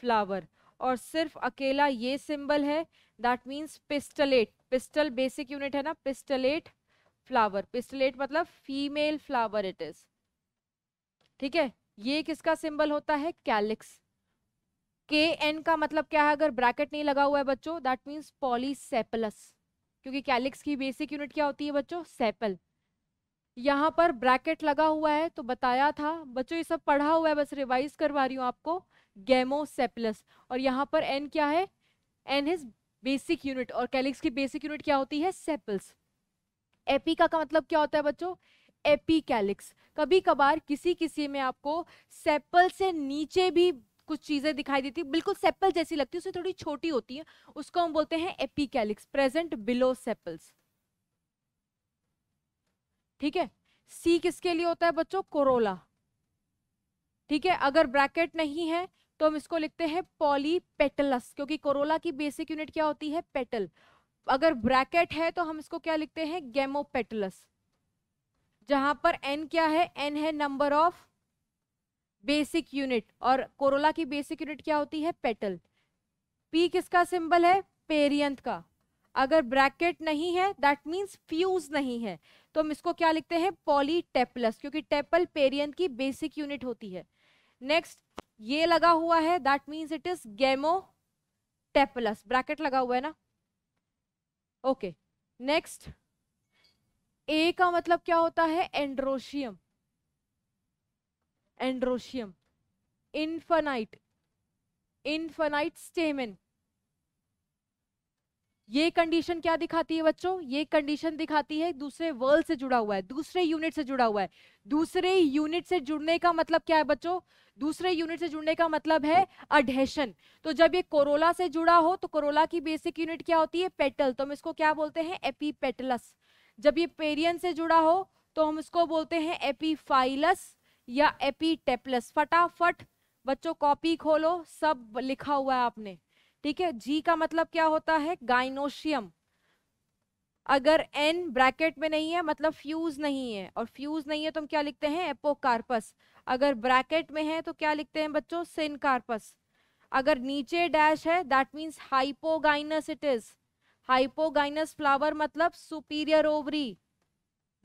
flower और सिर्फ अकेला ये सिंबल है that means pistillate pistil basic unit है ना पिस्टलेट फ्लावर पिस्टलेट मतलब फीमेल फ्लावर इट इज ठीक है ये किसका सिंबल होता है कैलिक्स के एन का मतलब क्या है अगर ब्रैकेट नहीं लगा हुआ है बच्चों दैट मीन्स पॉलीसेपलस क्योंकि कैलिक्स की बेसिक यूनिट क्या होती है बच्चों सेपल यहाँ पर ब्रैकेट लगा हुआ है तो बताया था बच्चों ये सब पढ़ा हुआ है बस रिवाइज करवा रही हूँ आपको गैमोसेपलस और यहाँ पर एन क्या है एन इज बेसिक यूनिट और कैलिक्स की बेसिक यूनिट क्या होती है सेपल्स एपिका का मतलब क्या होता है बच्चों एपिकैलिक्स कभी कभार किसी किसी में आपको सेप्पल से नीचे भी कुछ चीज़ें दिखाई देती बिल्कुल सेप्पल जैसी लगती है उससे थोड़ी छोटी होती है उसको हम बोलते हैं एपिकैलिक्स प्रेजेंट बिलो सेप्पल्स ठीक है सी किसके लिए होता है बच्चों कोरोला ठीक है अगर ब्रैकेट नहीं है तो हम इसको लिखते हैं पॉलीपेटलस क्योंकि कोरोला की बेसिक यूनिट क्या होती है पेटल अगर ब्रैकेट है तो हम इसको क्या लिखते हैं गेमोपेटलस जहां पर एन क्या है एन है नंबर ऑफ बेसिक यूनिट और कोरोला की बेसिक यूनिट क्या होती है पेटल पी किसका सिंबल है पेरियंत का अगर ब्रैकेट नहीं है दैट मींस फ्यूज नहीं है तो हम इसको क्या लिखते हैं पॉलीटेपलस क्योंकि टेपल पेरियंत की बेसिक यूनिट होती है नेक्स्ट ये लगा हुआ है दैट मींस इट इज गेमो टेपलस ब्रैकेट लगा हुआ है ना ओके नेक्स्ट ए का मतलब क्या होता है androecium androecium infinite infinite stamen ये कंडीशन क्या दिखाती है बच्चों ये कंडीशन दिखाती है दूसरे वर्ल्ड से जुड़ा हुआ है दूसरे यूनिट से जुड़ा हुआ है दूसरे यूनिट से जुड़ने का मतलब क्या है बच्चों दूसरे यूनिट से जुड़ने का मतलब है अडहेशन तो जब ये कोरोला से जुड़ा हो तो कोरोला की बेसिक यूनिट क्या होती है पेटल तो हम इसको क्या बोलते हैं एपी जब ये पेरियन से जुड़ा हो तो हम इसको बोलते हैं एपीफाइलस या एपीटेपलस फटाफट बच्चों कॉपी खोलो सब लिखा हुआ है आपने ठीक है जी का मतलब क्या होता है गाइनोशियम अगर एन ब्रैकेट में नहीं है मतलब फ्यूज नहीं है और फ्यूज नहीं है तो हम क्या लिखते हैं एपोकार्पस अगर ब्रैकेट में है तो क्या लिखते हैं बच्चों सिनकार्पस अगर नीचे डैश है that means hypogynous it is hypogynous flower मतलब सुपीरियर ओवरी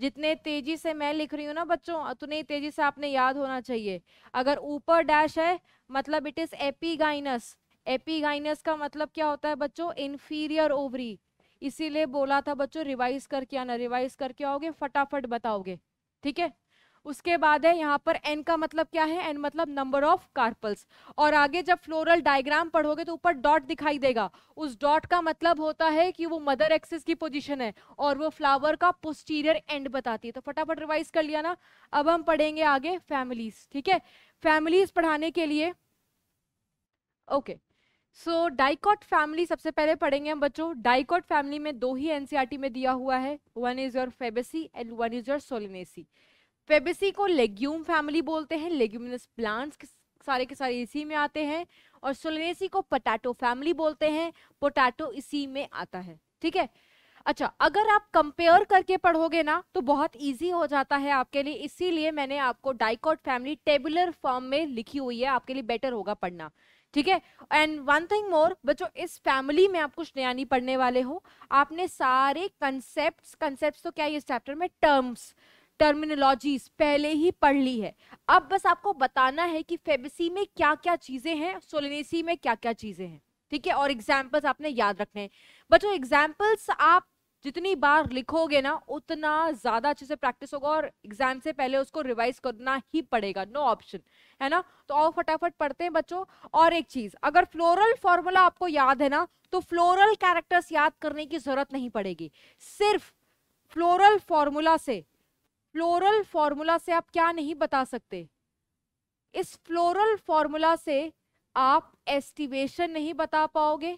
जितने तेजी से मैं लिख रही हूँ ना बच्चों उतने ही तेजी से आपने याद होना चाहिए अगर ऊपर डैश है मतलब इट इज एपीगाइनस एपीगाइनस का मतलब क्या होता है बच्चों इन्फीरियर ओवरी इसीलिए बोला था बच्चों रिवाइज करके आना रिवाइज करके आओगे फटाफट बताओगे ठीक है उसके बाद है यहाँ पर एन का मतलब क्या है एन मतलब नंबर ऑफ कार्पल्स और आगे जब फ्लोरल डायग्राम पढ़ोगे तो ऊपर डॉट दिखाई देगा उस डॉट का मतलब होता है कि वो मदर एक्सिस की पोजिशन है और वो फ्लावर का पोस्टीरियर एंड बताती है तो फटाफट रिवाइज कर लिया ना अब हम पढ़ेंगे आगे फैमिलीज ठीक है फैमिलीज पढ़ाने के लिए ओके सो डाइकॉट फैमिली सबसे पहले पढ़ेंगे हम बच्चों डाइकॉट फैमिली में दो ही एनसीआरटी e में दिया हुआ है one is your Fabaceae and one is your Solanaceae Fabaceae को लेग्यूम फैमिली बोलते हैं लेग्यूमिनस प्लांट्स सारे के सारे इसी में आते हैं और सोलेनेसी को पोटैटो फैमिली बोलते हैं पोटैटो इसी में आता है ठीक है अच्छा अगर आप कंपेयर करके पढ़ोगे ना तो बहुत इजी हो जाता है आपके लिए इसीलिए मैंने आपको डाइकॉट फैमिली टेबुलर फॉर्म में लिखी हुई है आपके लिए बेटर होगा पढ़ना ठीक है एंड वन थिंग मोर बच्चों इस फैमिली में आप कुछ नया नहीं पढ़ने वाले हो आपने सारे कंसेप्ट कंसेप्ट तो क्या है इस चैप्टर में टर्म्स टर्मिनोलॉजीज पहले ही पढ़ ली है अब बस आपको बताना है कि फेबिसी में क्या क्या चीज़ें हैं सोलिनेसी में क्या क्या चीज़ें हैं ठीक है और एग्जाम्पल्स आपने याद रखने बच्चों एग्जाम्पल्स आप जितनी बार लिखोगे ना उतना ज़्यादा अच्छे से प्रैक्टिस होगा और एग्जाम से पहले उसको रिवाइज करना ही पड़ेगा नो no ऑप्शन है ना तो और फटाफट पढ़ते हैं बच्चों और एक चीज़ अगर फ्लोरल फॉर्मूला आपको याद है ना तो फ्लोरल कैरेक्टर्स याद करने की ज़रूरत नहीं पड़ेगी सिर्फ फ्लोरल फॉर्मूला से फ्लोरल फॉर्मूला से आप क्या नहीं बता सकते इस फ्लोरल फॉर्मूला से आप एस्टिवेशन नहीं बता पाओगे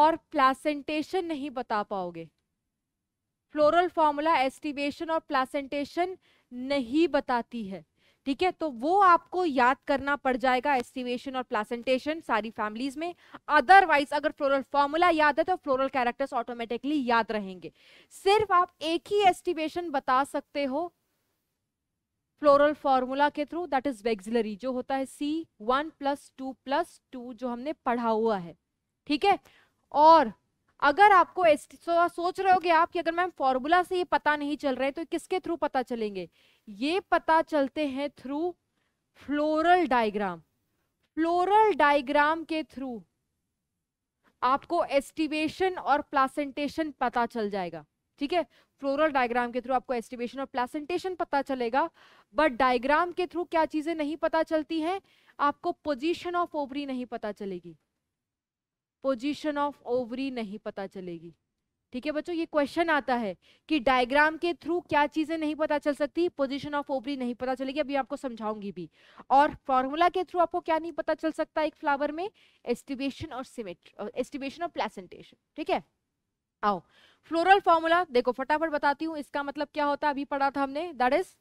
और प्लासेंटेशन नहीं बता पाओगे फ्लोरल फॉर्मूला एस्टिवेशन और प्लासेंटेशन नहीं बताती है ठीक है तो वो आपको याद करना पड़ जाएगा एस्टिवेशन और प्लासेंटेशन सारी फैमिलीज में अदरवाइज अगर फ्लोरल फॉर्मूला याद है तो फ्लोरल कैरेक्टर्स ऑटोमेटिकली याद रहेंगे सिर्फ आप एक ही एस्टिवेशन बता सकते हो फ्लोरल फॉर्मूला के थ्रू दैट इज वेगजिलरी जो होता है C one plus two plus two जो हमने पढ़ा हुआ है ठीक है और अगर आपको सोच रहे हो कि आप कि अगर मैम फॉर्मूला से ये पता नहीं चल रहे तो किसके थ्रू पता चलेंगे ये पता चलते हैं through floral diagram floral diagram के थ्रू आपको एस्टिवेशन और प्लासेंटेशन पता चल जाएगा ठीक है फ्लोरल डायग्राम के थ्रू आपको एस्टिवेशन और प्लासेंटेशन पता चलेगा बट डायग्राम के थ्रू क्या चीजें नहीं पता चलती हैं आपको पोजीशन ऑफ ओवरी नहीं पता चलेगी पोजीशन ऑफ ओवरी नहीं पता चलेगी ठीक है बच्चों ये क्वेश्चन आता है कि डायग्राम के थ्रू क्या चीजें नहीं पता चल सकती पोजीशन ऑफ ओवरी नहीं पता चलेगी अभी आपको समझाऊंगी भी और फॉर्मूला के थ्रू आपको क्या नहीं पता चल सकता एक फ्लावर में एस्टिवेशन और सिमेट्री एस्टिवेशन और प्लेसेंटेशन ठीक है आओ फ्लोरल फॉर्मूला देखो फटाफट बताती हूँ इसका मतलब क्या होता है अभी पढ़ा था हमने दैट इज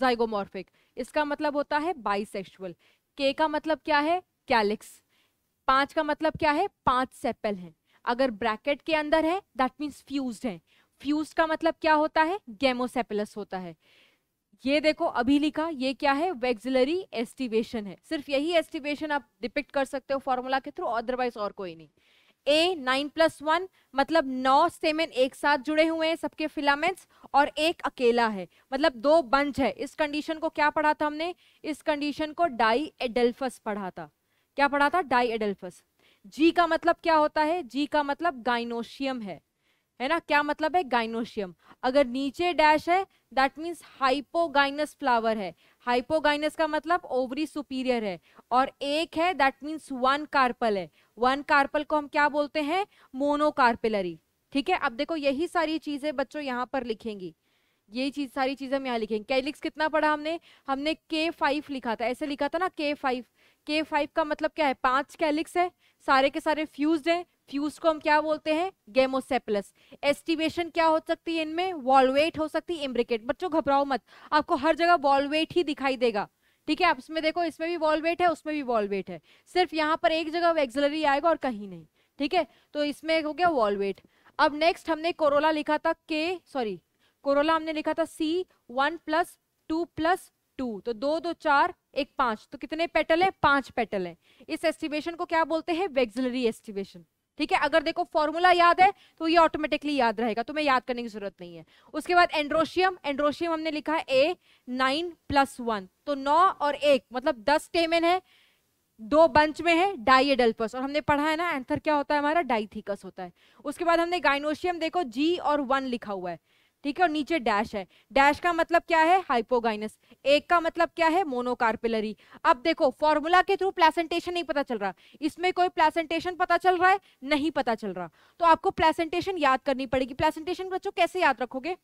जाइगोमोर्फिक इसका मतलब होता है बाइसेक्सुअल के का मतलब क्या है कैलिक्स पांच का मतलब क्या है पांच सेपल है अगर ब्रैकेट के अंदर है दैट मीन्स फ्यूज है फ्यूज का मतलब क्या होता है गेमोसेपलस होता है ये देखो अभी लिखा ये क्या है वेक्सिलरी एस्टिवेशन है सिर्फ यही एस्टिवेशन आप डिपिक्ट कर सकते हो फॉर्मूला के थ्रू अदरवाइज और कोई नहीं ए नाइन प्लस वन मतलब नौ सेमेन एक साथ जुड़े हुए हैं सबके फिलामेंट्स और एक अकेला है मतलब दो बंच है इस कंडीशन को क्या पढ़ा था हमने इस कंडीशन को डाई एडेल्फस पढ़ा था क्या पढ़ा था डाई एडल्फस जी का मतलब क्या होता है जी का मतलब गाइनोशियम है है ना क्या मतलब है गाइनोशियम अगर नीचे डैश है दैट मीन्स हाइपोगाइनस फ्लावर है हाइपोगाइनस का मतलब ओवरी सुपीरियर है और एक है दैट मीन्स वन कार्पल है वन कार्पल को हम क्या बोलते हैं मोनोकार्पेलरी ठीक है अब देखो यही सारी चीजें बच्चों यहाँ पर लिखेंगी यही चीज सारी चीजें हम यहाँ लिखेंगे कैलिक्स कितना पढ़ा हमने हमने के फाइव लिखा था ऐसे लिखा था ना के फाइव के फाइव का मतलब क्या है पांच कैलिक्स है सारे के सारे फ्यूज हैं फ्यूज को हम क्या बोलते हैं गेमोसेपलस एस्टिमेशन क्या हो सकती है इनमें वॉलवेट हो सकती है इम्ब्रिकेट बच्चों घबराओ मत आपको हर जगह वॉलवेट ही दिखाई देगा ठीक है आप इसमें देखो इसमें भी वॉलवेट है उसमें भी वॉलवेट है सिर्फ यहाँ पर एक जगह एक्सलरी आएगा और कहीं नहीं ठीक है तो इसमें हो गया वॉलवेट अब नेक्स्ट हमने कोरोला लिखा था के सॉरी कोरोला हमने लिखा था C one plus two plus two तो दो दो चार एक पांच तो कितने पेटल है पांच पेटल है इस एस्टिमेशन को क्या बोलते हैं वेक्सिलरी एस्टिमेशन ठीक है अगर देखो फॉर्मूला याद है तो ये ऑटोमेटिकली याद रहेगा तुम्हें तो याद करने की जरूरत नहीं है उसके बाद एंड्रोशियम एंड्रोशियम हमने लिखा है ए नाइन प्लस वन तो नौ और एक मतलब दस टेमेन है दो बंच में है डाइएडल्पस और हमने पढ़ा है ना एंथर क्या होता है हमारा डाइथिकस होता है उसके बाद हमने गाइनोशियम देखो जी और वन लिखा हुआ है ठीक है और नीचे डैश है डैश का मतलब क्या है हाइपोगाइनस एक का मतलब क्या है मोनोकार्पिलरी अब देखो फॉर्मूला के थ्रू प्लेसेंटेशन नहीं पता चल रहा इसमें कोई प्लेसेंटेशन पता चल रहा है नहीं पता चल रहा तो आपको प्लेसेंटेशन याद करनी पड़ेगी प्लेसेंटेशन बच्चों कैसे याद रखोगे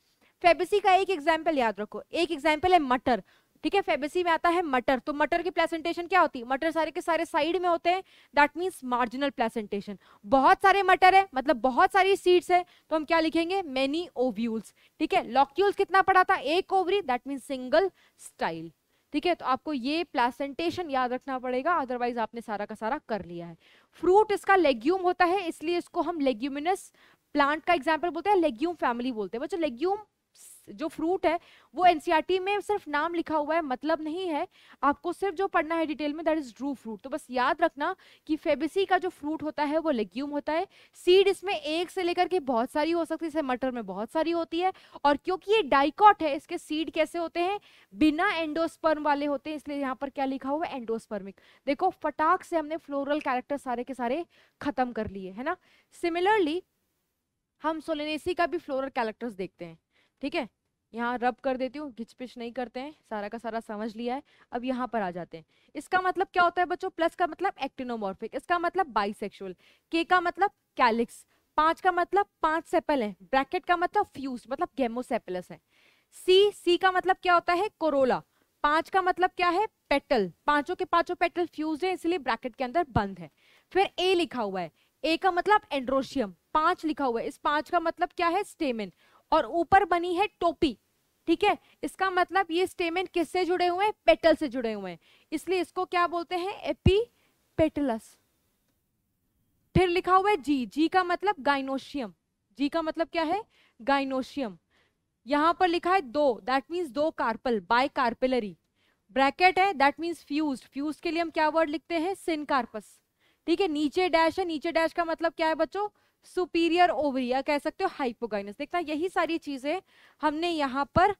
फेबिसी का एक एग्जाम्पल याद रखो एक एग्जाम्पल है मटर ठीक है फेबेसी में आता है मटर तो मटर की प्लेसेंटेशन क्या होती है मटर सारे के सारे साइड में होते हैं दैट मीन्स मार्जिनल प्लेसेंटेशन बहुत सारे मटर है मतलब बहुत सारी सीड्स है तो हम क्या लिखेंगे मेनी ओव्यूल्स ठीक है लॉक्यूल्स कितना पड़ा था एक ovary that means single style ठीक है तो आपको ये प्लेसेंटेशन याद रखना पड़ेगा अदरवाइज आपने सारा का सारा कर लिया है फ्रूट इसका लेग्यूम होता है इसलिए इसको हम लेग्यूमिनस प्लांट का एग्जांपल बोलते हैं लेग्यूम फैमिली बोलते हैं बच्चों लेग्यूम जो फ्रूट है वो एनसीईआरटी e में सिर्फ नाम लिखा हुआ है मतलब नहीं है आपको सिर्फ जो पढ़ना है डिटेल में दैट इज ड्रू फ्रूट तो बस याद रखना कि फेबिसी का जो फ्रूट होता है वो लेग्यूम होता है सीड इसमें एक से लेकर के बहुत सारी हो सकती है जैसे मटर में बहुत सारी होती है और क्योंकि ये डाइकॉट है इसके सीड कैसे होते हैं बिना एंडोस्पर्म वाले होते हैं इसलिए यहाँ पर क्या लिखा हुआ है एंडोस्पर्मिक देखो फटाक से हमने फ्लोरल कैरेक्टर सारे के सारे खत्म कर लिए है ना सिमिलरली हम सोलेनेसी का भी फ्लोरल कैरेक्टर्स देखते हैं ठीक है यहाँ रब कर देती हूँ घिचपिच नहीं करते हैं सारा का सारा समझ लिया है अब यहाँ पर आ जाते हैं इसका मतलब क्या होता है बच्चों प्लस का मतलब एक्टिनोमॉर्फिक इसका मतलब बाइसेक्सुअल के का मतलब कैलिक्स पांच का मतलब पांच सेपल है ब्रैकेट का मतलब फ्यूज मतलब गेमोसेपलस है सी सी का मतलब क्या होता है कोरोला पांच का मतलब क्या है पेटल पांचों के पांचों पेटल फ्यूज है इसलिए ब्रैकेट के अंदर बंद है फिर ए लिखा हुआ है ए का मतलब एंड्रोशियम पांच लिखा हुआ है इस पांच का मतलब क्या है स्टेमिन और ऊपर बनी है टोपी ठीक है इसका मतलब ये स्टेमेन किससे जुड़े हुए हैं पेटल से जुड़े हुए हैं इसलिए इसको क्या बोलते हैं एपी पेटलस फिर लिखा हुआ है जी जी का मतलब गाइनोशियम जी का मतलब क्या है गाइनोशियम यहां पर लिखा है दो दैट मीन्स दो कार्पल बाय कार्पेलरी ब्रैकेट है दैट मीन्स फ्यूज फ्यूज के लिए हम क्या वर्ड लिखते हैं सिनकार्पस ठीक है नीचे डैश है नीचे डैश का मतलब क्या है बच्चों सुपीरियर ओवरिया कह सकते हो हाइपोगाइनस देखना यही सारी चीज़ें हमने यहाँ पर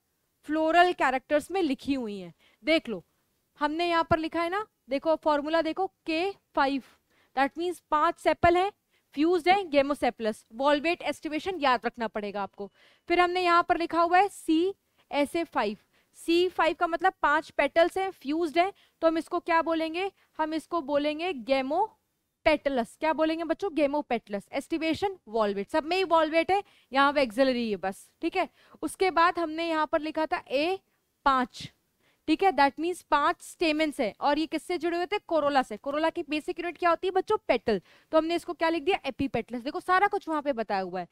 फ्लोरल कैरेक्टर्स में लिखी हुई हैं देख लो हमने यहाँ पर लिखा है ना देखो फॉर्मूला देखो के फाइव दैट मीन्स पांच सेपल है फ्यूज है गेमोसेपलस वॉल्वेट एस्टिवेशन याद रखना पड़ेगा आपको फिर हमने यहाँ पर लिखा हुआ है C S A five C five का मतलब पांच पेटल्स हैं फ्यूज्ड हैं तो हम इसको क्या बोलेंगे हम इसको बोलेंगे गेमो पेटलस क्या बोलेंगे बच्चों गेमो पेटलस एस्टिवेशन वॉलवेट सब में ही वॉलवेट है यहाँ वेक्सिलरी है बस ठीक है उसके बाद हमने यहाँ पर लिखा था ए पांच ठीक है दैट मीन्स पांच स्टेमेंस है और ये किससे जुड़े हुए थे कोरोला से कोरोला की बेसिक यूनिट क्या होती है बच्चों पेटल तो हमने इसको क्या लिख दिया एपीपेटलस देखो सारा कुछ वहां पे बताया हुआ है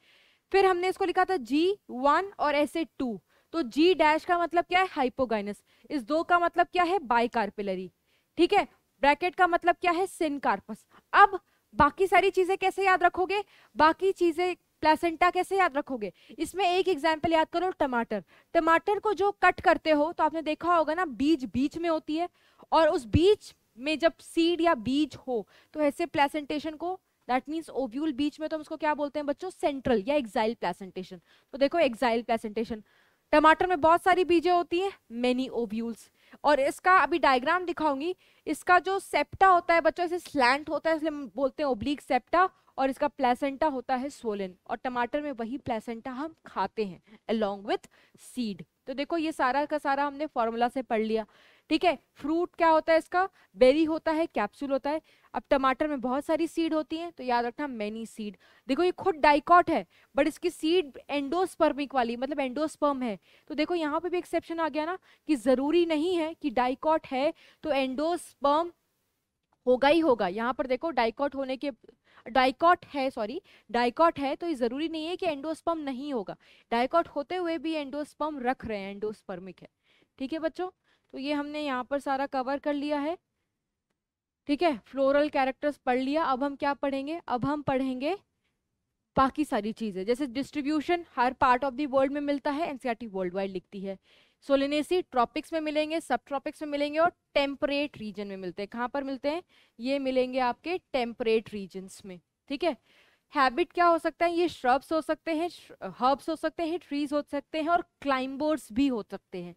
फिर हमने इसको लिखा था जी वन और ऐसे टू तो जी डैश का मतलब क्या है हाइपोगाइनस इस दो का मतलब क्या है बाइकार्पिलरी ठीक है ब्रैकेट का मतलब क्या है सिन कार्पस अब बाकी सारी चीजें कैसे याद रखोगे बाकी चीजें प्लेसेंटा कैसे याद रखोगे इसमें एक एग्जाम्पल याद करो टमाटर टमाटर को जो कट करते हो तो आपने देखा होगा ना बीज बीच में होती है और उस बीच में जब सीड या बीज हो तो ऐसे प्लेसेंटेशन को दैट मीन्स ओव्यूल बीच में तो हम उसको क्या बोलते हैं बच्चों सेंट्रल या एक्साइल प्लेसेंटेशन तो देखो एक्साइल प्लेसेंटेशन टमाटर में बहुत सारी बीजें होती हैं मेनी ओव्यूल्स और इसका अभी डायग्राम दिखाऊंगी इसका जो सेप्टा होता है बच्चों इसे स्लैंट होता है इसलिए बोलते हैं ओब्लिक सेप्टा और इसका प्लेसेंटा होता है सोलन और टमाटर में वही प्लेसेंटा हम खाते हैं अलोंग विथ सीड तो देखो ये सारा का सारा हमने फॉर्मूला से पढ़ लिया ठीक है फ्रूट क्या होता है इसका बेरी होता है कैप्सूल होता है अब टमाटर में बहुत सारी सीड होती हैं तो याद रखना मैनी सीड देखो ये खुद डाइकॉट है बट इसकी सीड एंडोस्पर्मिक वाली मतलब एंडोस्पर्म है तो देखो यहाँ पे भी एक्सेप्शन आ गया ना कि ज़रूरी नहीं है कि डाइकॉट है तो एंडोस्पर्म होगा ही होगा यहाँ पर देखो डाइकॉट होने के डाइकॉट है सॉरी डाइकॉट है तो ये ज़रूरी नहीं है कि एंडोस्पर्म नहीं होगा डाइकॉट होते हुए भी एंडोस्पर्म रख रहे हैं एंडोस्पर्मिक है ठीक है बच्चों तो ये हमने यहाँ पर सारा कवर कर लिया है ठीक है फ्लोरल कैरेक्टर्स पढ़ लिया अब हम क्या पढ़ेंगे अब हम पढ़ेंगे बाकी सारी चीज़ें जैसे डिस्ट्रीब्यूशन हर पार्ट ऑफ द वर्ल्ड में मिलता है एनसीईआरटी वर्ल्ड वाइड लिखती है सोलिनेसी ट्रॉपिक्स में मिलेंगे सब ट्रॉपिक्स में मिलेंगे और टेम्परेट रीजन में मिलते हैं कहाँ पर मिलते हैं ये मिलेंगे आपके टेम्परेट रीजन्स में ठीक है हैबिट क्या हो सकता है ये श्रब्स हो सकते हैं हर्ब्स हो सकते हैं ट्रीज हो सकते हैं और क्लाइंबर्स भी हो सकते हैं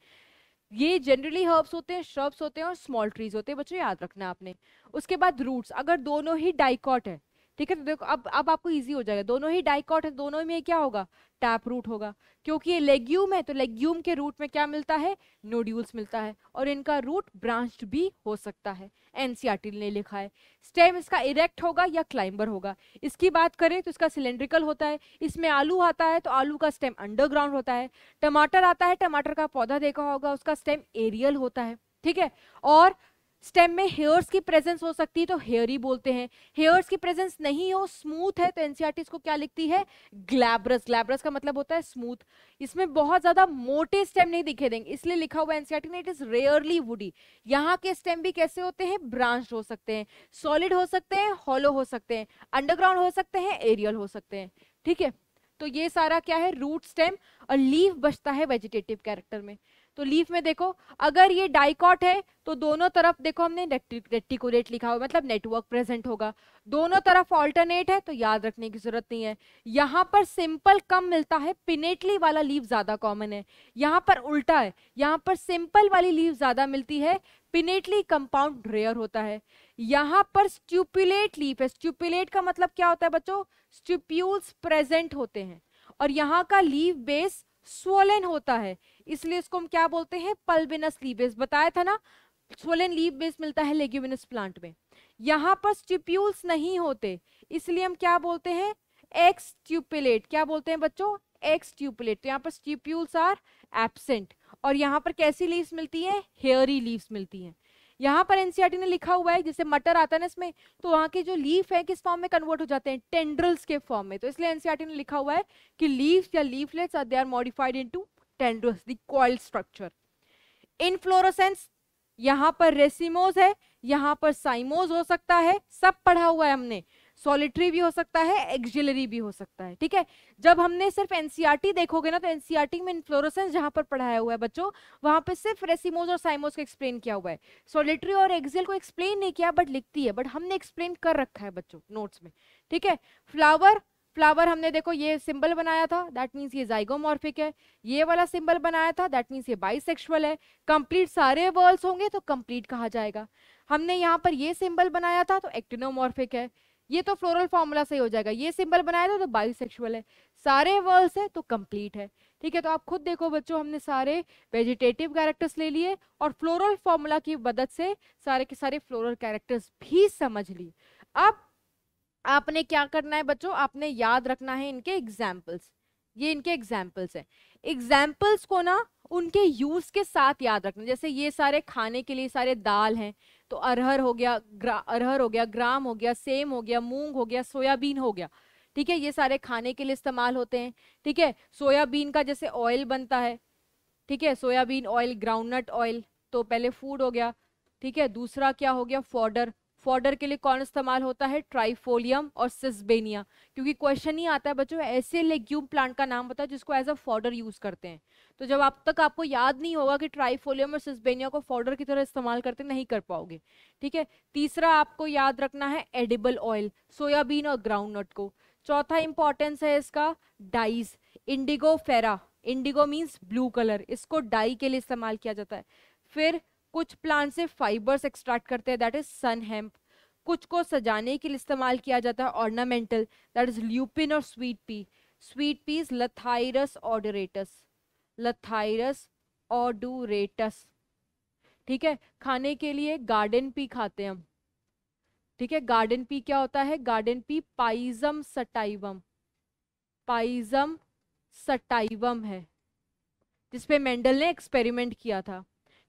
ये जनरली हर्ब्स होते हैं श्रब्स होते हैं और स्मॉल ट्रीज होते हैं बच्चों याद रखना आपने उसके बाद रूट्स अगर दोनों ही डाइकॉट है ठीक है तो देखो अब अब आपको इजी हो जाएगा दोनों ही डाइकॉट है दोनों में क्या होगा टैप रूट होगा क्योंकि ये लेग्यूम है तो लेग्यूम के रूट में क्या मिलता है नोड्यूल्स मिलता है और इनका रूट ब्रांच भी हो सकता है एनसीआरटी ने लिखा है स्टेम इसका इरेक्ट होगा या क्लाइंबर होगा इसकी बात करें तो इसका सिलेंड्रिकल होता है इसमें आलू आता है तो आलू का स्टेम अंडरग्राउंड होता है टमाटर आता है टमाटर का पौधा देखा होगा उसका स्टेम एरियल होता है ठीक है और स्टेम में हेयर्स की प्रेजेंस हो सकती है तो हेयर ही बोलते हैं हेयर्स की प्रेजेंस नहीं हो स्मूथ है तो एनसीआरटी इसको क्या लिखती है ग्लैबरस ग्लैबरस का मतलब होता है स्मूथ इसमें बहुत ज्यादा मोटे स्टेम नहीं दिखे देंगे इसलिए लिखा हुआ एनसीआरटी ने इट इज रेयरली वुडी यहाँ के स्टेम भी कैसे होते हैं ब्रांच हो सकते हैं सॉलिड हो सकते हैं हॉलो हो सकते हैं अंडरग्राउंड हो सकते हैं एरियल हो सकते हैं ठीक है तो ये सारा क्या है रूट स्टेम और लीव बचता है वेजिटेटिव कैरेक्टर में तो लीफ में देखो अगर ये डाइकॉट है तो दोनों तरफ देखो हमने रेटिकुलेट लिखा हुआ मतलब नेटवर्क प्रेजेंट होगा दोनों तरफ ऑल्टरनेट है तो याद रखने की जरूरत नहीं है यहाँ पर सिंपल कम मिलता है पिनेटली वाला लीव ज्यादा कॉमन है यहाँ पर उल्टा है यहाँ पर सिंपल वाली लीव ज्यादा मिलती है पिनेटली कंपाउंड रेयर होता है यहाँ पर स्ट्यूपुलेट लीफ है स्ट्यूपुलेट का मतलब क्या होता है बच्चों स्ट्यूप्यूल्स प्रेजेंट होते हैं और यहाँ का लीव बेस स्वोलन होता है इसलिए इसको हम क्या बोलते हैं पल्बिनस लीबेस बताया था ना स्वलन लीव बेस मिलता है लेग्यूमिनस प्लांट में यहाँ पर स्टिप्यूल्स नहीं होते इसलिए हम क्या बोलते हैं एक्स एक्सट्यूपलेट क्या बोलते हैं बच्चों एक्स एक्सट्यूपलेट तो यहाँ पर स्टिप्यूल्स आर एबसेंट और यहाँ पर कैसी लीव्स मिलती हैं हेयरी लीव्स मिलती हैं यहाँ पर एनसीआरटी e ने लिखा हुआ है जैसे मटर आता है ना इसमें तो वहाँ के जो लीफ है किस फॉर्म में कन्वर्ट हो जाते हैं टेंड्रल्स के फॉर्म में तो इसलिए एनसीआरटी e ने लिखा हुआ है कि लीव्स या leaflets are they are modified into tendrils the coil structure inflorescence यहाँ पर रेसिमोज है यहाँ पर साइमोज हो सकता है सब पढ़ा हुआ है हमने सॉलिटरी भी हो सकता है एक्जिलरी भी हो सकता है ठीक है जब हमने सिर्फ एनसीईआरटी e देखोगे ना तो एनसीईआरटी e में इन्फ्लोरोसेंस जहां पर पढ़ाया हुआ है बच्चों वहां पे सिर्फ रेसिमोज और साइमोज को एक्सप्लेन किया हुआ है सॉलिटरी और एक्जिल को एक्सप्लेन नहीं किया बट लिखती है बट हमने एक्सप्लेन कर रखा है बच्चों नोट्स में ठीक है फ्लावर फ्लावर हमने देखो ये सिंबल बनाया था दैट मीन्स ये जाइगोमॉर्फिक है ये वाला सिंबल बनाया था दैट मीन्स ये बाइसेक्शुअल है कंप्लीट सारे वर्ल्स होंगे तो कंप्लीट कहा जाएगा हमने यहाँ पर ये सिंबल बनाया था तो एक्टिनोमॉर्फिक है ये तो फ्लोरल फॉर्मूला सही हो जाएगा ये सिंबल बनाया था तो बाइसेक्सुअल है सारे वर्ल्स है तो कंप्लीट है ठीक है तो आप खुद देखो बच्चों हमने सारे वेजिटेटिव कैरेक्टर्स ले लिए और फ्लोरल फॉर्मूला की मदद से सारे के सारे फ्लोरल कैरेक्टर्स भी समझ ली अब आपने क्या करना है बच्चों आपने याद रखना है इनके एग्जाम्पल्स ये इनके एग्जाम्पल्स हैं एग्जाम्पल्स को ना उनके यूज के साथ याद रखना जैसे ये सारे खाने के लिए सारे दाल हैं तो अरहर हो गया अरहर हो गया ग्राम हो गया सेम हो गया मूंग हो गया सोयाबीन हो गया ठीक है ये सारे खाने के लिए इस्तेमाल होते हैं ठीक है सोयाबीन का जैसे ऑयल बनता है ठीक है सोयाबीन ऑयल ग्राउंडनट ऑयल तो पहले फूड हो गया ठीक है दूसरा क्या हो गया फॉर्डर फॉर्डर के लिए कौन इस्तेमाल होता है ट्राइफोलियम और सिस्बेनिया क्योंकि क्वेश्चन ही आता है बच्चों ऐसे लेग्यूम प्लांट का नाम बताओ जिसको एज अ फॉर्डर यूज़ करते हैं तो जब आप तक आपको याद नहीं होगा कि ट्राइफोलियम और सिस्बेनिया को फॉर्डर की तरह इस्तेमाल करते नहीं कर पाओगे ठीक है तीसरा आपको याद रखना है एडिबल ऑयल सोयाबीन और ग्राउंड नट को चौथा इंपॉर्टेंस है इसका dyes Indigofera indigo means blue colour इसको डाई के लिए इस्तेमाल किया जाता है फिर कुछ प्लांट से फाइबर्स एक्सट्रैक्ट करते हैं दैट इज सन हेम्प कुछ को सजाने के लिए इस्तेमाल किया जाता है ऑर्नामेंटल दैट इज ल्यूपिन और sweet pea sweet pea is Lathyrus odoratus Lathyrus odoratus ठीक है खाने के लिए गार्डन पी खाते हैं हम ठीक है गार्डन पी क्या होता है garden pea Pisum sativum Pisum sativum है जिसपे मेंडल ने एक्सपेरिमेंट किया था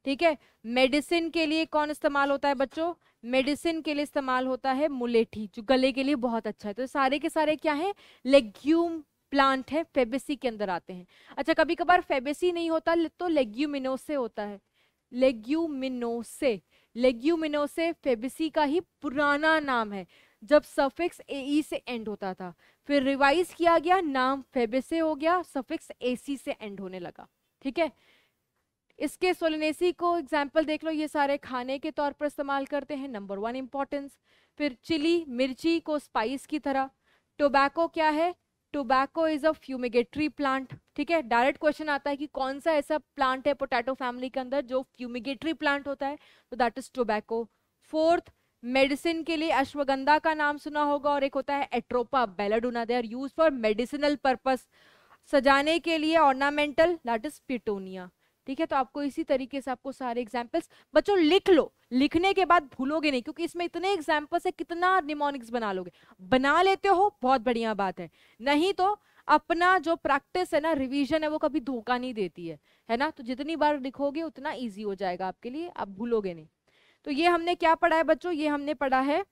ठीक है मेडिसिन के लिए कौन इस्तेमाल होता है बच्चों मेडिसिन के लिए इस्तेमाल होता है मुलेठी जो गले के लिए बहुत अच्छा है तो सारे के सारे क्या है लेग्यूम प्लांट है फेबेसी के अंदर आते हैं अच्छा कभी कभार फेबेसी नहीं होता तो लेग्यूमिनोसे होता है लेग्यूमिनोसे लेग्यूमिनोसे फेबिसी का ही पुराना नाम है जब सफिक्स ए ई से एंड होता था फिर रिवाइज किया गया नाम फेबेसे हो गया सफिक्स ए सी से एंड होने लगा ठीक है इसके सोलिनेसी को एग्जाम्पल देख लो ये सारे खाने के तौर पर इस्तेमाल करते हैं नंबर वन इम्पॉर्टेंस फिर चिली मिर्ची को स्पाइस की तरह टोबैको क्या है tobacco is a fumigatory plant ठीक है डायरेक्ट क्वेश्चन आता है कि कौन सा ऐसा प्लांट है पोटैटो फैमिली के अंदर जो फ्यूमिगेटरी प्लांट होता है तो that is tobacco fourth medicine के लिए अश्वगंधा का नाम सुना होगा और एक होता है Atropa belladonna they are use for medicinal purpose सजाने के लिए ऑर्नामेंटल दैट इज पिटोनिया ठीक है तो आपको इसी तरीके से आपको सारे एग्जाम्पल्स बच्चों लिख लो लिखने के बाद भूलोगे नहीं क्योंकि इसमें इतने एग्जाम्पल्स है कितना निमोनिक्स बना लोगे बना लेते हो बहुत बढ़िया बात है नहीं तो अपना जो प्रैक्टिस है ना रिवीजन है वो कभी धोखा नहीं देती है है ना तो जितनी बार लिखोगे उतना ईजी हो जाएगा आपके लिए आप भूलोगे नहीं तो ये हमने क्या पढ़ा है बच्चों ये हमने पढ़ा है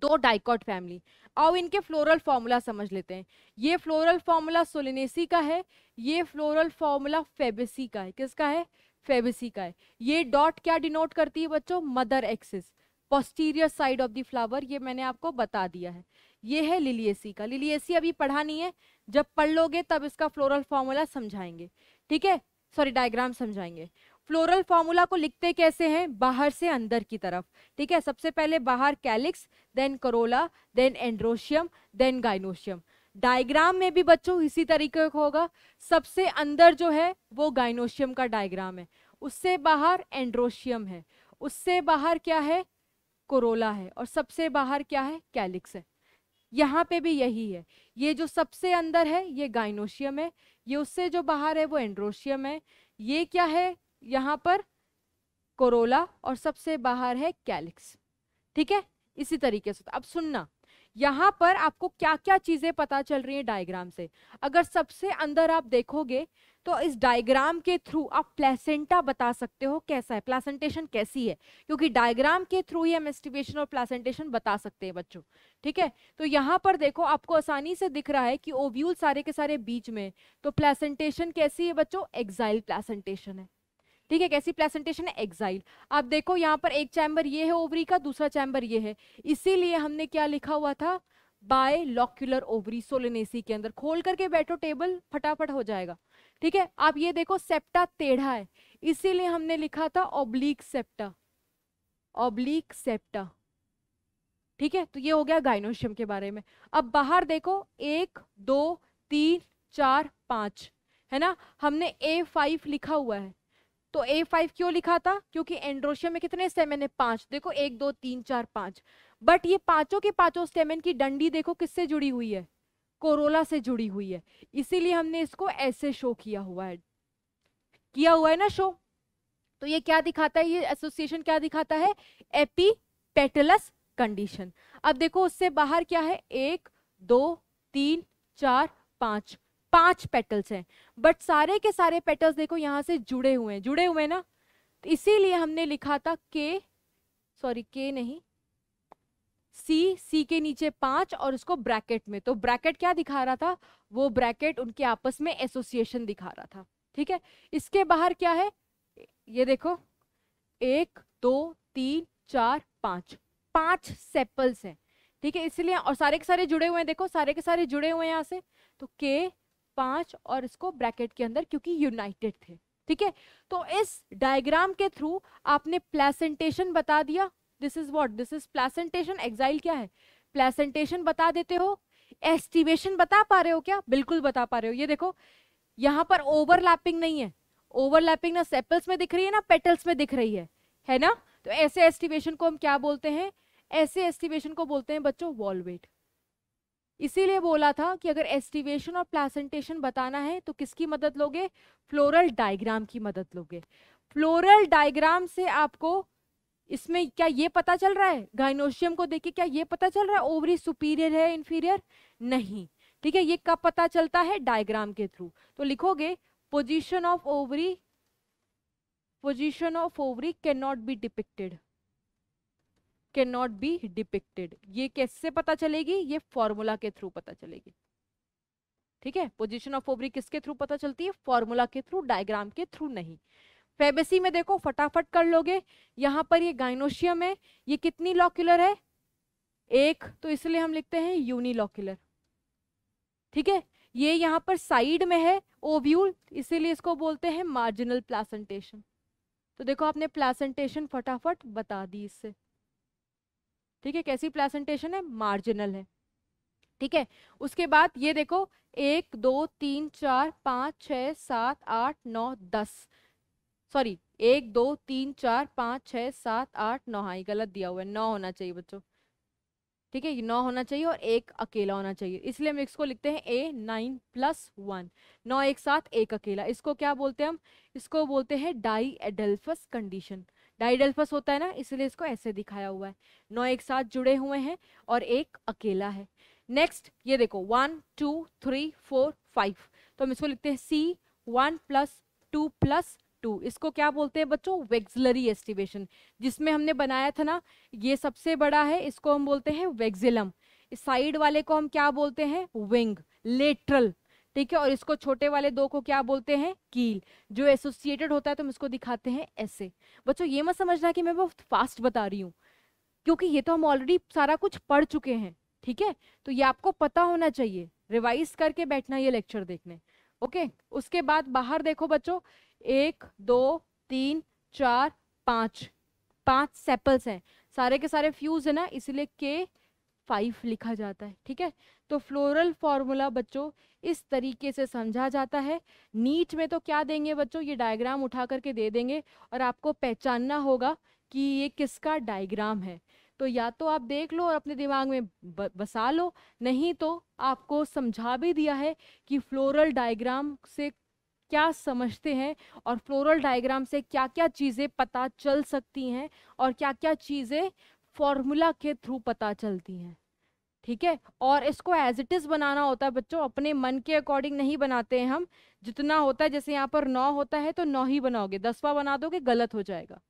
दो डाइकॉट फैमिली और इनके फ्लोरल फार्मूला समझ लेते हैं ये फ्लोरल फार्मूला सोलिनेसी का है ये फ्लोरल फार्मूला फेबिसी का है किसका है फेबिसी का है ये डॉट क्या डिनोट करती है बच्चों mother axis posterior side of the flower ये मैंने आपको बता दिया है ये है लिलियसी का लिलियसी अभी पढ़ा नहीं है जब पढ़ लोगे तब इसका फ्लोरल फार्मूला समझाएंगे ठीक है सॉरी डायग्राम समझाएंगे फ्लोरल फॉर्मूला को लिखते कैसे हैं बाहर से अंदर की तरफ ठीक है सबसे पहले बाहर calyx then corolla then androecium then gynoecium diagram में भी बच्चों इसी तरीके का होगा सबसे अंदर जो है वो गाइनोशियम का डायग्राम है उससे बाहर एंड्रोशियम है उससे बाहर क्या है कोरोला है और सबसे बाहर क्या है कैलिक्स है यहाँ पे भी यही है ये जो सबसे अंदर है ये गाइनोशियम है ये उससे जो बाहर है वो एंड्रोशियम है ये क्या है यहाँ पर कोरोला और सबसे बाहर है कैलिक्स ठीक है इसी तरीके से अब सुनना यहाँ पर आपको क्या क्या चीज़ें पता चल रही हैं डायग्राम से अगर सबसे अंदर आप देखोगे तो इस डायग्राम के थ्रू आप प्लेसेंटा बता सकते हो कैसा है प्लेसेंटेशन कैसी है क्योंकि डायग्राम के थ्रू ही हम एस्टिवेशन और प्लेसेंटेशन बता सकते हैं बच्चों ठीक है तो यहाँ पर देखो आपको आसानी से दिख रहा है कि ओव्यूल सारे के सारे बीच में तो प्लेसेंटेशन कैसी है बच्चों एक्साइल प्लेसेंटेशन है ठीक है कैसी प्लेसेंटेशन है एक्साइल आप देखो यहाँ पर एक चैम्बर ये है ओवरी का दूसरा चैम्बर ये है इसीलिए हमने क्या लिखा हुआ था बाय लॉक्यूलर ओवरी सोलेनेसी के अंदर खोल करके बैठो टेबल फटाफट हो जाएगा ठीक है आप ये देखो सेप्टा टेढ़ा है इसीलिए हमने लिखा था ओब्लिक सेप्टा ओब्लिक सेप्टा ठीक है तो ये हो गया गाइनोशियम के बारे में अब बाहर देखो एक दो तीन चार पांच है ना हमने ए फाइव लिखा हुआ है तो ए फाइव क्यों लिखा था क्योंकि एंड्रोशियम में कितने स्टेमन है पांच देखो एक दो तीन चार पांच बट ये पांचों के पांचों स्टेमन की डंडी देखो किससे जुड़ी हुई है कोरोला से जुड़ी हुई है इसीलिए हमने इसको ऐसे शो किया हुआ है किया हुआ है ना शो तो ये क्या दिखाता है ये एसोसिएशन क्या दिखाता है एपीपेटलस कंडीशन अब देखो उससे बाहर क्या है एक दो तीन चार पांच पांच पेटल्स हैं बट सारे के सारे पेटल्स देखो यहाँ से जुड़े हुए हैं जुड़े हुए ना तो इसीलिए हमने लिखा था के सॉरी के नहीं सी सी के नीचे पांच और उसको ब्रैकेट में तो ब्रैकेट क्या दिखा रहा था वो ब्रैकेट उनके आपस में एसोसिएशन दिखा रहा था ठीक है इसके बाहर क्या है ये देखो एक दो तीन चार पांच पांच सेपल्स हैं ठीक है इसलिए और सारे के सारे जुड़े हुए हैं देखो सारे के सारे जुड़े हुए हैं यहाँ से तो के पांच और इसको ब्रैकेट के अंदर क्योंकि यूनाइटेड थे ठीक है तो इस डायग्राम के थ्रू आपने प्लेसेंटेशन बता दिया this is what this is placentation axile क्या है प्लेसेंटेशन बता देते हो एस्टिवेशन बता पा रहे हो क्या बिल्कुल बता पा रहे हो ये देखो यहाँ पर ओवरलैपिंग नहीं है ओवरलैपिंग ना सेपल्स में दिख रही है ना पेटल्स में दिख रही है है ना तो ऐसे एस्टिवेशन को हम क्या बोलते हैं ऐसे एस्टिवेशन को बोलते हैं बच्चों वॉल वेट इसीलिए बोला था कि अगर एस्टिवेशन और प्लासेंटेशन बताना है तो किसकी मदद लोगे फ्लोरल डायग्राम की मदद लोगे फ्लोरल डायग्राम से आपको इसमें क्या ये पता चल रहा है गाइनोशियम को देखिए क्या ये पता चल रहा है ओवरी सुपीरियर है इन्फीरियर नहीं ठीक है ये कब पता चलता है डायग्राम के थ्रू तो लिखोगे position of ovary position of ovary can not be depicted can not be depicted ये कैसे पता चलेगी ये फॉर्मूला के थ्रू पता चलेगी ठीक है पोजिशन ऑफ ओवरी किसके थ्रू पता चलती है फॉर्मूला के थ्रू डायग्राम के थ्रू नहीं फेबेसी में देखो फटाफट कर लोगे यहाँ पर ये गाइनोशियम है ये कितनी लॉक्यूलर है एक तो इसलिए हम लिखते हैं यूनिलॉक्यूलर ठीक है ये यहाँ पर साइड में है ओव्यूल इसीलिए इसको बोलते हैं मार्जिनल प्लासेंटेशन तो देखो आपने प्लासेंटेशन फटाफट बता दी इससे ठीक है कैसी प्लेसेंटेशन है मार्जिनल है ठीक है उसके बाद ये देखो एक दो तीन चार पाँच छ सात आठ नौ दस सॉरी एक दो तीन चार पाँच छ सात आठ नौ हाँ गलत दिया हुआ है नौ होना चाहिए बच्चों ठीक है नौ होना चाहिए और एक अकेला होना चाहिए इसलिए हम इसको लिखते हैं ए नाइन प्लस वन नौ एक साथ एक अकेला इसको क्या बोलते हैं हम इसको बोलते हैं डाई एडल्फस कंडीशन डाइडल्फस होता है ना इसलिए इसको ऐसे दिखाया हुआ है नौ एक साथ जुड़े हुए हैं और एक अकेला है नेक्स्ट ये देखो one two three four five तो हम इसको लिखते हैं C one plus two plus two इसको क्या बोलते हैं बच्चों वेक्सिलरी एस्टिवेशन जिसमें हमने बनाया था ना ये सबसे बड़ा है इसको हम बोलते हैं वेक्सिलम साइड वाले को हम क्या बोलते हैं विंग लेटरल ठीक है और इसको छोटे वाले दो को क्या बोलते हैं कील जो एसोसिएटेड होता है तो हम इसको दिखाते हैं ऐसे बच्चों ये मत समझना कि मैं बहुत फास्ट बता रही हूँ क्योंकि ये तो हम ऑलरेडी सारा कुछ पढ़ चुके हैं ठीक है तो ये आपको पता होना चाहिए रिवाइज करके बैठना ये लेक्चर देखने ओके उसके बाद बाहर देखो बच्चों एक दो तीन चार पाँच पांच सेपल्स हैं सारे के सारे फ्यूज है ना इसलिए के फाइव लिखा जाता है ठीक है तो फ्लोरल फार्मूला बच्चों इस तरीके से समझा जाता है नीट में तो क्या देंगे बच्चों ये डायग्राम उठा करके दे देंगे और आपको पहचानना होगा कि ये किसका डायग्राम है तो या तो आप देख लो और अपने दिमाग में बसा लो नहीं तो आपको समझा भी दिया है कि फ्लोरल डायग्राम से क्या समझते हैं और फ्लोरल डायग्राम से क्या क्या चीज़ें पता चल सकती हैं और क्या क्या चीज़ें फॉर्मूला के थ्रू पता चलती हैं ठीक है और इसको एज इट इज़ बनाना होता है बच्चों अपने मन के अकॉर्डिंग नहीं बनाते हैं हम जितना होता है जैसे यहाँ पर नौ होता है तो नौ ही बनाओगे दसवा बना दोगे गलत हो जाएगा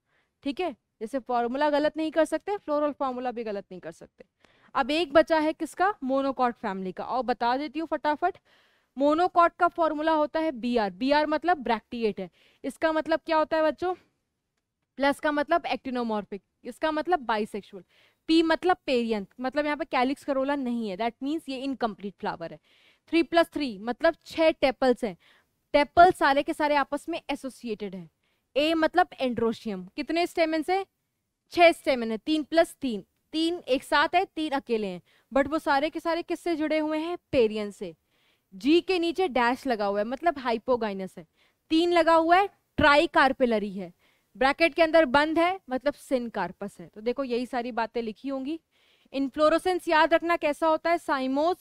ठीक है जैसे फॉर्मूला गलत नहीं कर सकते फ्लोरल फार्मूला भी गलत नहीं कर सकते अब एक बचा है किसका मोनोकॉट फैमिली का और बता देती हूँ फटाफट मोनोकॉट का फॉर्मूला होता है बी आर बी आर मतलब ब्रैक्टिएट है इसका मतलब क्या होता है बच्चों प्लस का मतलब एक्टिनोमॉर्फिक इसका मतलब बाइसेक्सुअल पी मतलब पेरियंत मतलब यहाँ पे कैलिक्स करोला नहीं है दैट मीन्स ये इनकम्प्लीट फ्लावर है थ्री प्लस थ्री मतलब छह टेपल्स हैं टेपल सारे के सारे आपस में एसोसिएटेड है ए मतलब एंड्रोशियम कितने स्टेमन है छह स्टेमन है तीन प्लस तीन तीन एक साथ है तीन अकेले हैं बट वो सारे के सारे किससे जुड़े हुए हैं पेरियन से जी के नीचे डैश लगा हुआ है मतलब हाइपोगाइनस है तीन लगा हुआ है ट्राई कार्पेलरी है ब्रैकेट के अंदर बंद है मतलब सिनकार्पस है तो देखो यही सारी बातें लिखी होंगी इनफ्लोरोसेंस याद रखना कैसा होता है साइमोज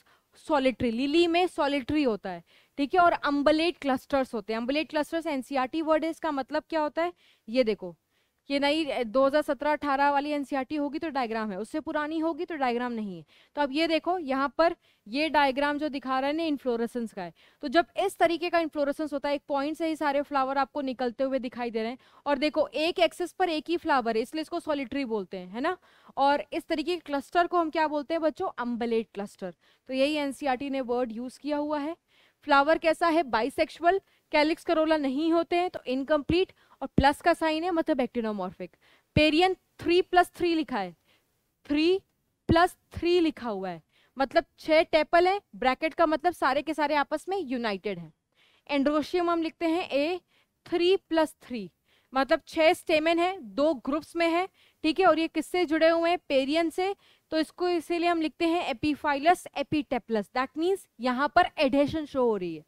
सॉलिट्री लिली में सॉलिट्री होता है ठीक है और अम्बलेट क्लस्टर्स होते हैं अम्बलेट क्लस्टर्स एनसीआरटी वर्ड है इसका मतलब क्या होता है ये देखो कि नहीं 2017-18 वाली एनसीईआरटी e होगी तो डायग्राम है उससे पुरानी होगी तो डायग्राम नहीं है तो अब ये देखो यहाँ पर ये डायग्राम जो दिखा रहा है ना इन्फ्लोरेसेंस का है तो जब इस तरीके का इन्फ्लोरेसेंस होता है एक पॉइंट से ही सारे फ्लावर आपको निकलते हुए दिखाई दे रहे हैं और देखो एक एक्सेस पर एक ही फ्लावर है इसलिए इसको सॉलिट्री बोलते हैं है ना और इस तरीके के क्लस्टर को हम क्या बोलते हैं बच्चों अम्बलेट क्लस्टर तो यही एन e ने वर्ड यूज़ किया हुआ है फ्लावर कैसा है बाइसेक्शुअल कैलिक्स करोला नहीं होते हैं तो इनकम्प्लीट और प्लस का साइन है मतलब actinomorphic perianth three plus three लिखा है थ्री प्लस थ्री लिखा हुआ है मतलब छह टेपल है ब्रैकेट का मतलब सारे के सारे आपस में यूनाइटेड है एंड्रोशियम हम लिखते हैं ए थ्री प्लस थ्री मतलब छह स्टेमेन है दो ग्रुप्स में है ठीक है और ये किससे जुड़े हुए हैं पेरियन से तो इसको इसीलिए हम लिखते हैं एपीफाइलस एपीटेपलस दैट मीन्स यहाँ पर एडेशन शो हो रही है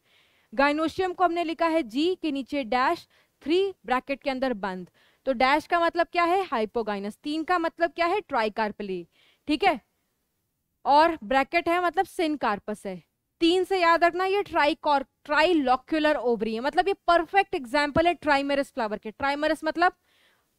गाइनोशियम को हमने लिखा है जी के नीचे डैश थ्री ब्रैकेट के अंदर बंद तो डैश का मतलब क्या है हाइपोगाइनस तीन का मतलब क्या है ट्राइकार्पली ठीक है और ब्रैकेट है मतलब सिनकार्पस है तीन से याद रखना ये ट्राइकॉर ट्राइलॉक्यूलर ओवरी है मतलब ये परफेक्ट एग्जाम्पल है ट्राइमेरस फ्लावर के ट्राइमेरस मतलब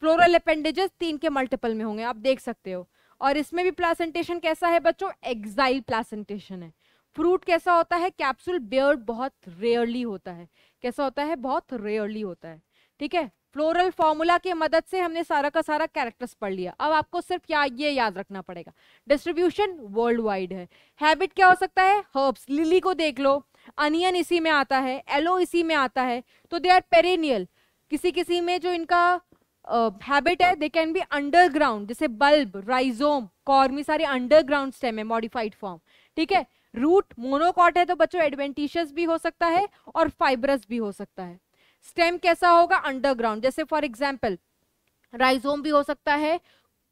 फ्लोरल अपेंडेजेस तीन के मल्टीपल में होंगे आप देख सकते हो और इसमें भी प्लासेंटेशन कैसा है बच्चों एक्साइल प्लासेंटेशन है फ्रूट कैसा होता है कैप्सूल बियर्ड बहुत रेयरली होता है कैसा होता है बहुत रेयरली होता है ठीक है फ्लोरल फॉर्मूला के मदद से हमने सारा का सारा कैरेक्टर्स पढ़ लिया अब आपको सिर्फ क्या ये याद रखना पड़ेगा डिस्ट्रीब्यूशन वर्ल्ड वाइड है हैबिट क्या हो सकता है हर्ब्स लिली को देख लो अनियन इसी में आता है एलो इसी में आता है तो दे आर पेरेनियल किसी किसी में जो इनका हैबिट है दे कैन बी अंडरग्राउंड जैसे बल्ब राइजोम कॉर्मी सारे अंडरग्राउंड स्टेम है मॉडिफाइड फॉर्म ठीक है रूट मोनोकॉट है तो बच्चों एडवेंटिशियस भी हो सकता है और फाइबरस भी हो सकता है स्टेम कैसा होगा अंडरग्राउंड जैसे फॉर एग्जाम्पल राइजोम भी हो सकता है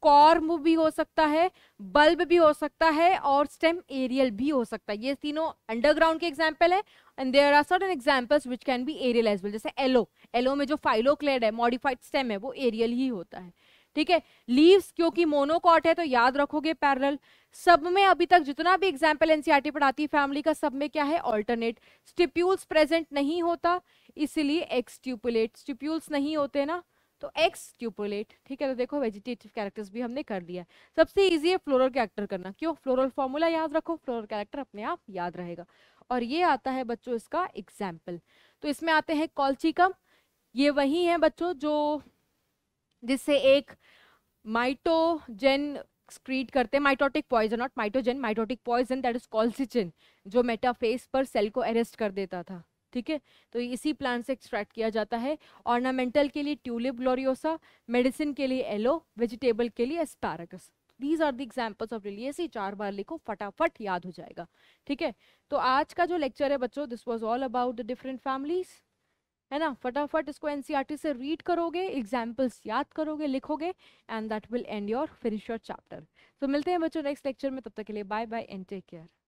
कॉर्म भी हो सकता है बल्ब भी हो सकता है और स्टेम एरियल भी हो सकता है ये तीनों अंडरग्राउंड के एग्जाम्पल है and there are certain examples which can be aerial as well जैसे एलो एलो में जो फाइलोक्लेड है मॉडिफाइड स्टेम है वो एरियल ही होता है ठीक है लीव्स क्योंकि मोनोकॉट है तो याद रखोगे पैरल सब में अभी तक जितना भी एग्जाम्पल एनसीआरटी e पढ़ाती है फैमिली का सब में क्या है ऑल्टरनेट स्टिप्यूल्स प्रेजेंट नहीं होता इसीलिए एक्सट्यूपुलेट स्ट्यूप्यूल्स नहीं होते ना तो एक्सट्यूपुलेट ठीक है तो देखो वेजिटेटिव कैरेक्टर्स भी हमने कर लिया सबसे ईजी है फ्लोरल कैरेक्टर करना क्यों फ्लोरल फॉर्मूला याद रखो फ्लोरल कैरेक्टर अपने आप याद रहेगा और ये आता है बच्चों इसका एग्जाम्पल तो इसमें आते हैं कॉल्चिकम ये वही है बच्चों जो जिससे एक माइटोजेन स्क्रीट करते हैं mitotic poison not mitogen mitotic poison that is colchicine जो मेटाफेस पर सेल को अरेस्ट कर देता था ठीक है तो इसी प्लांट से एक्सट्रैक्ट किया जाता है ऑर्नामेंटल के लिए ट्यूलिप ग्लोरियोसा मेडिसिन के लिए एलो वेजिटेबल के लिए asparagus these are the examples of Liliaceae चार बार लिखो फटाफट याद हो जाएगा ठीक है तो आज का जो लेक्चर है बच्चों this was all about the different families है ना फटाफट इसको एनसीईआरटी e से रीड करोगे एग्जाम्पल्स याद करोगे लिखोगे and that will end your finish your chapter तो मिलते हैं बच्चों नेक्स्ट लेक्चर में तब तक के लिए bye bye and take care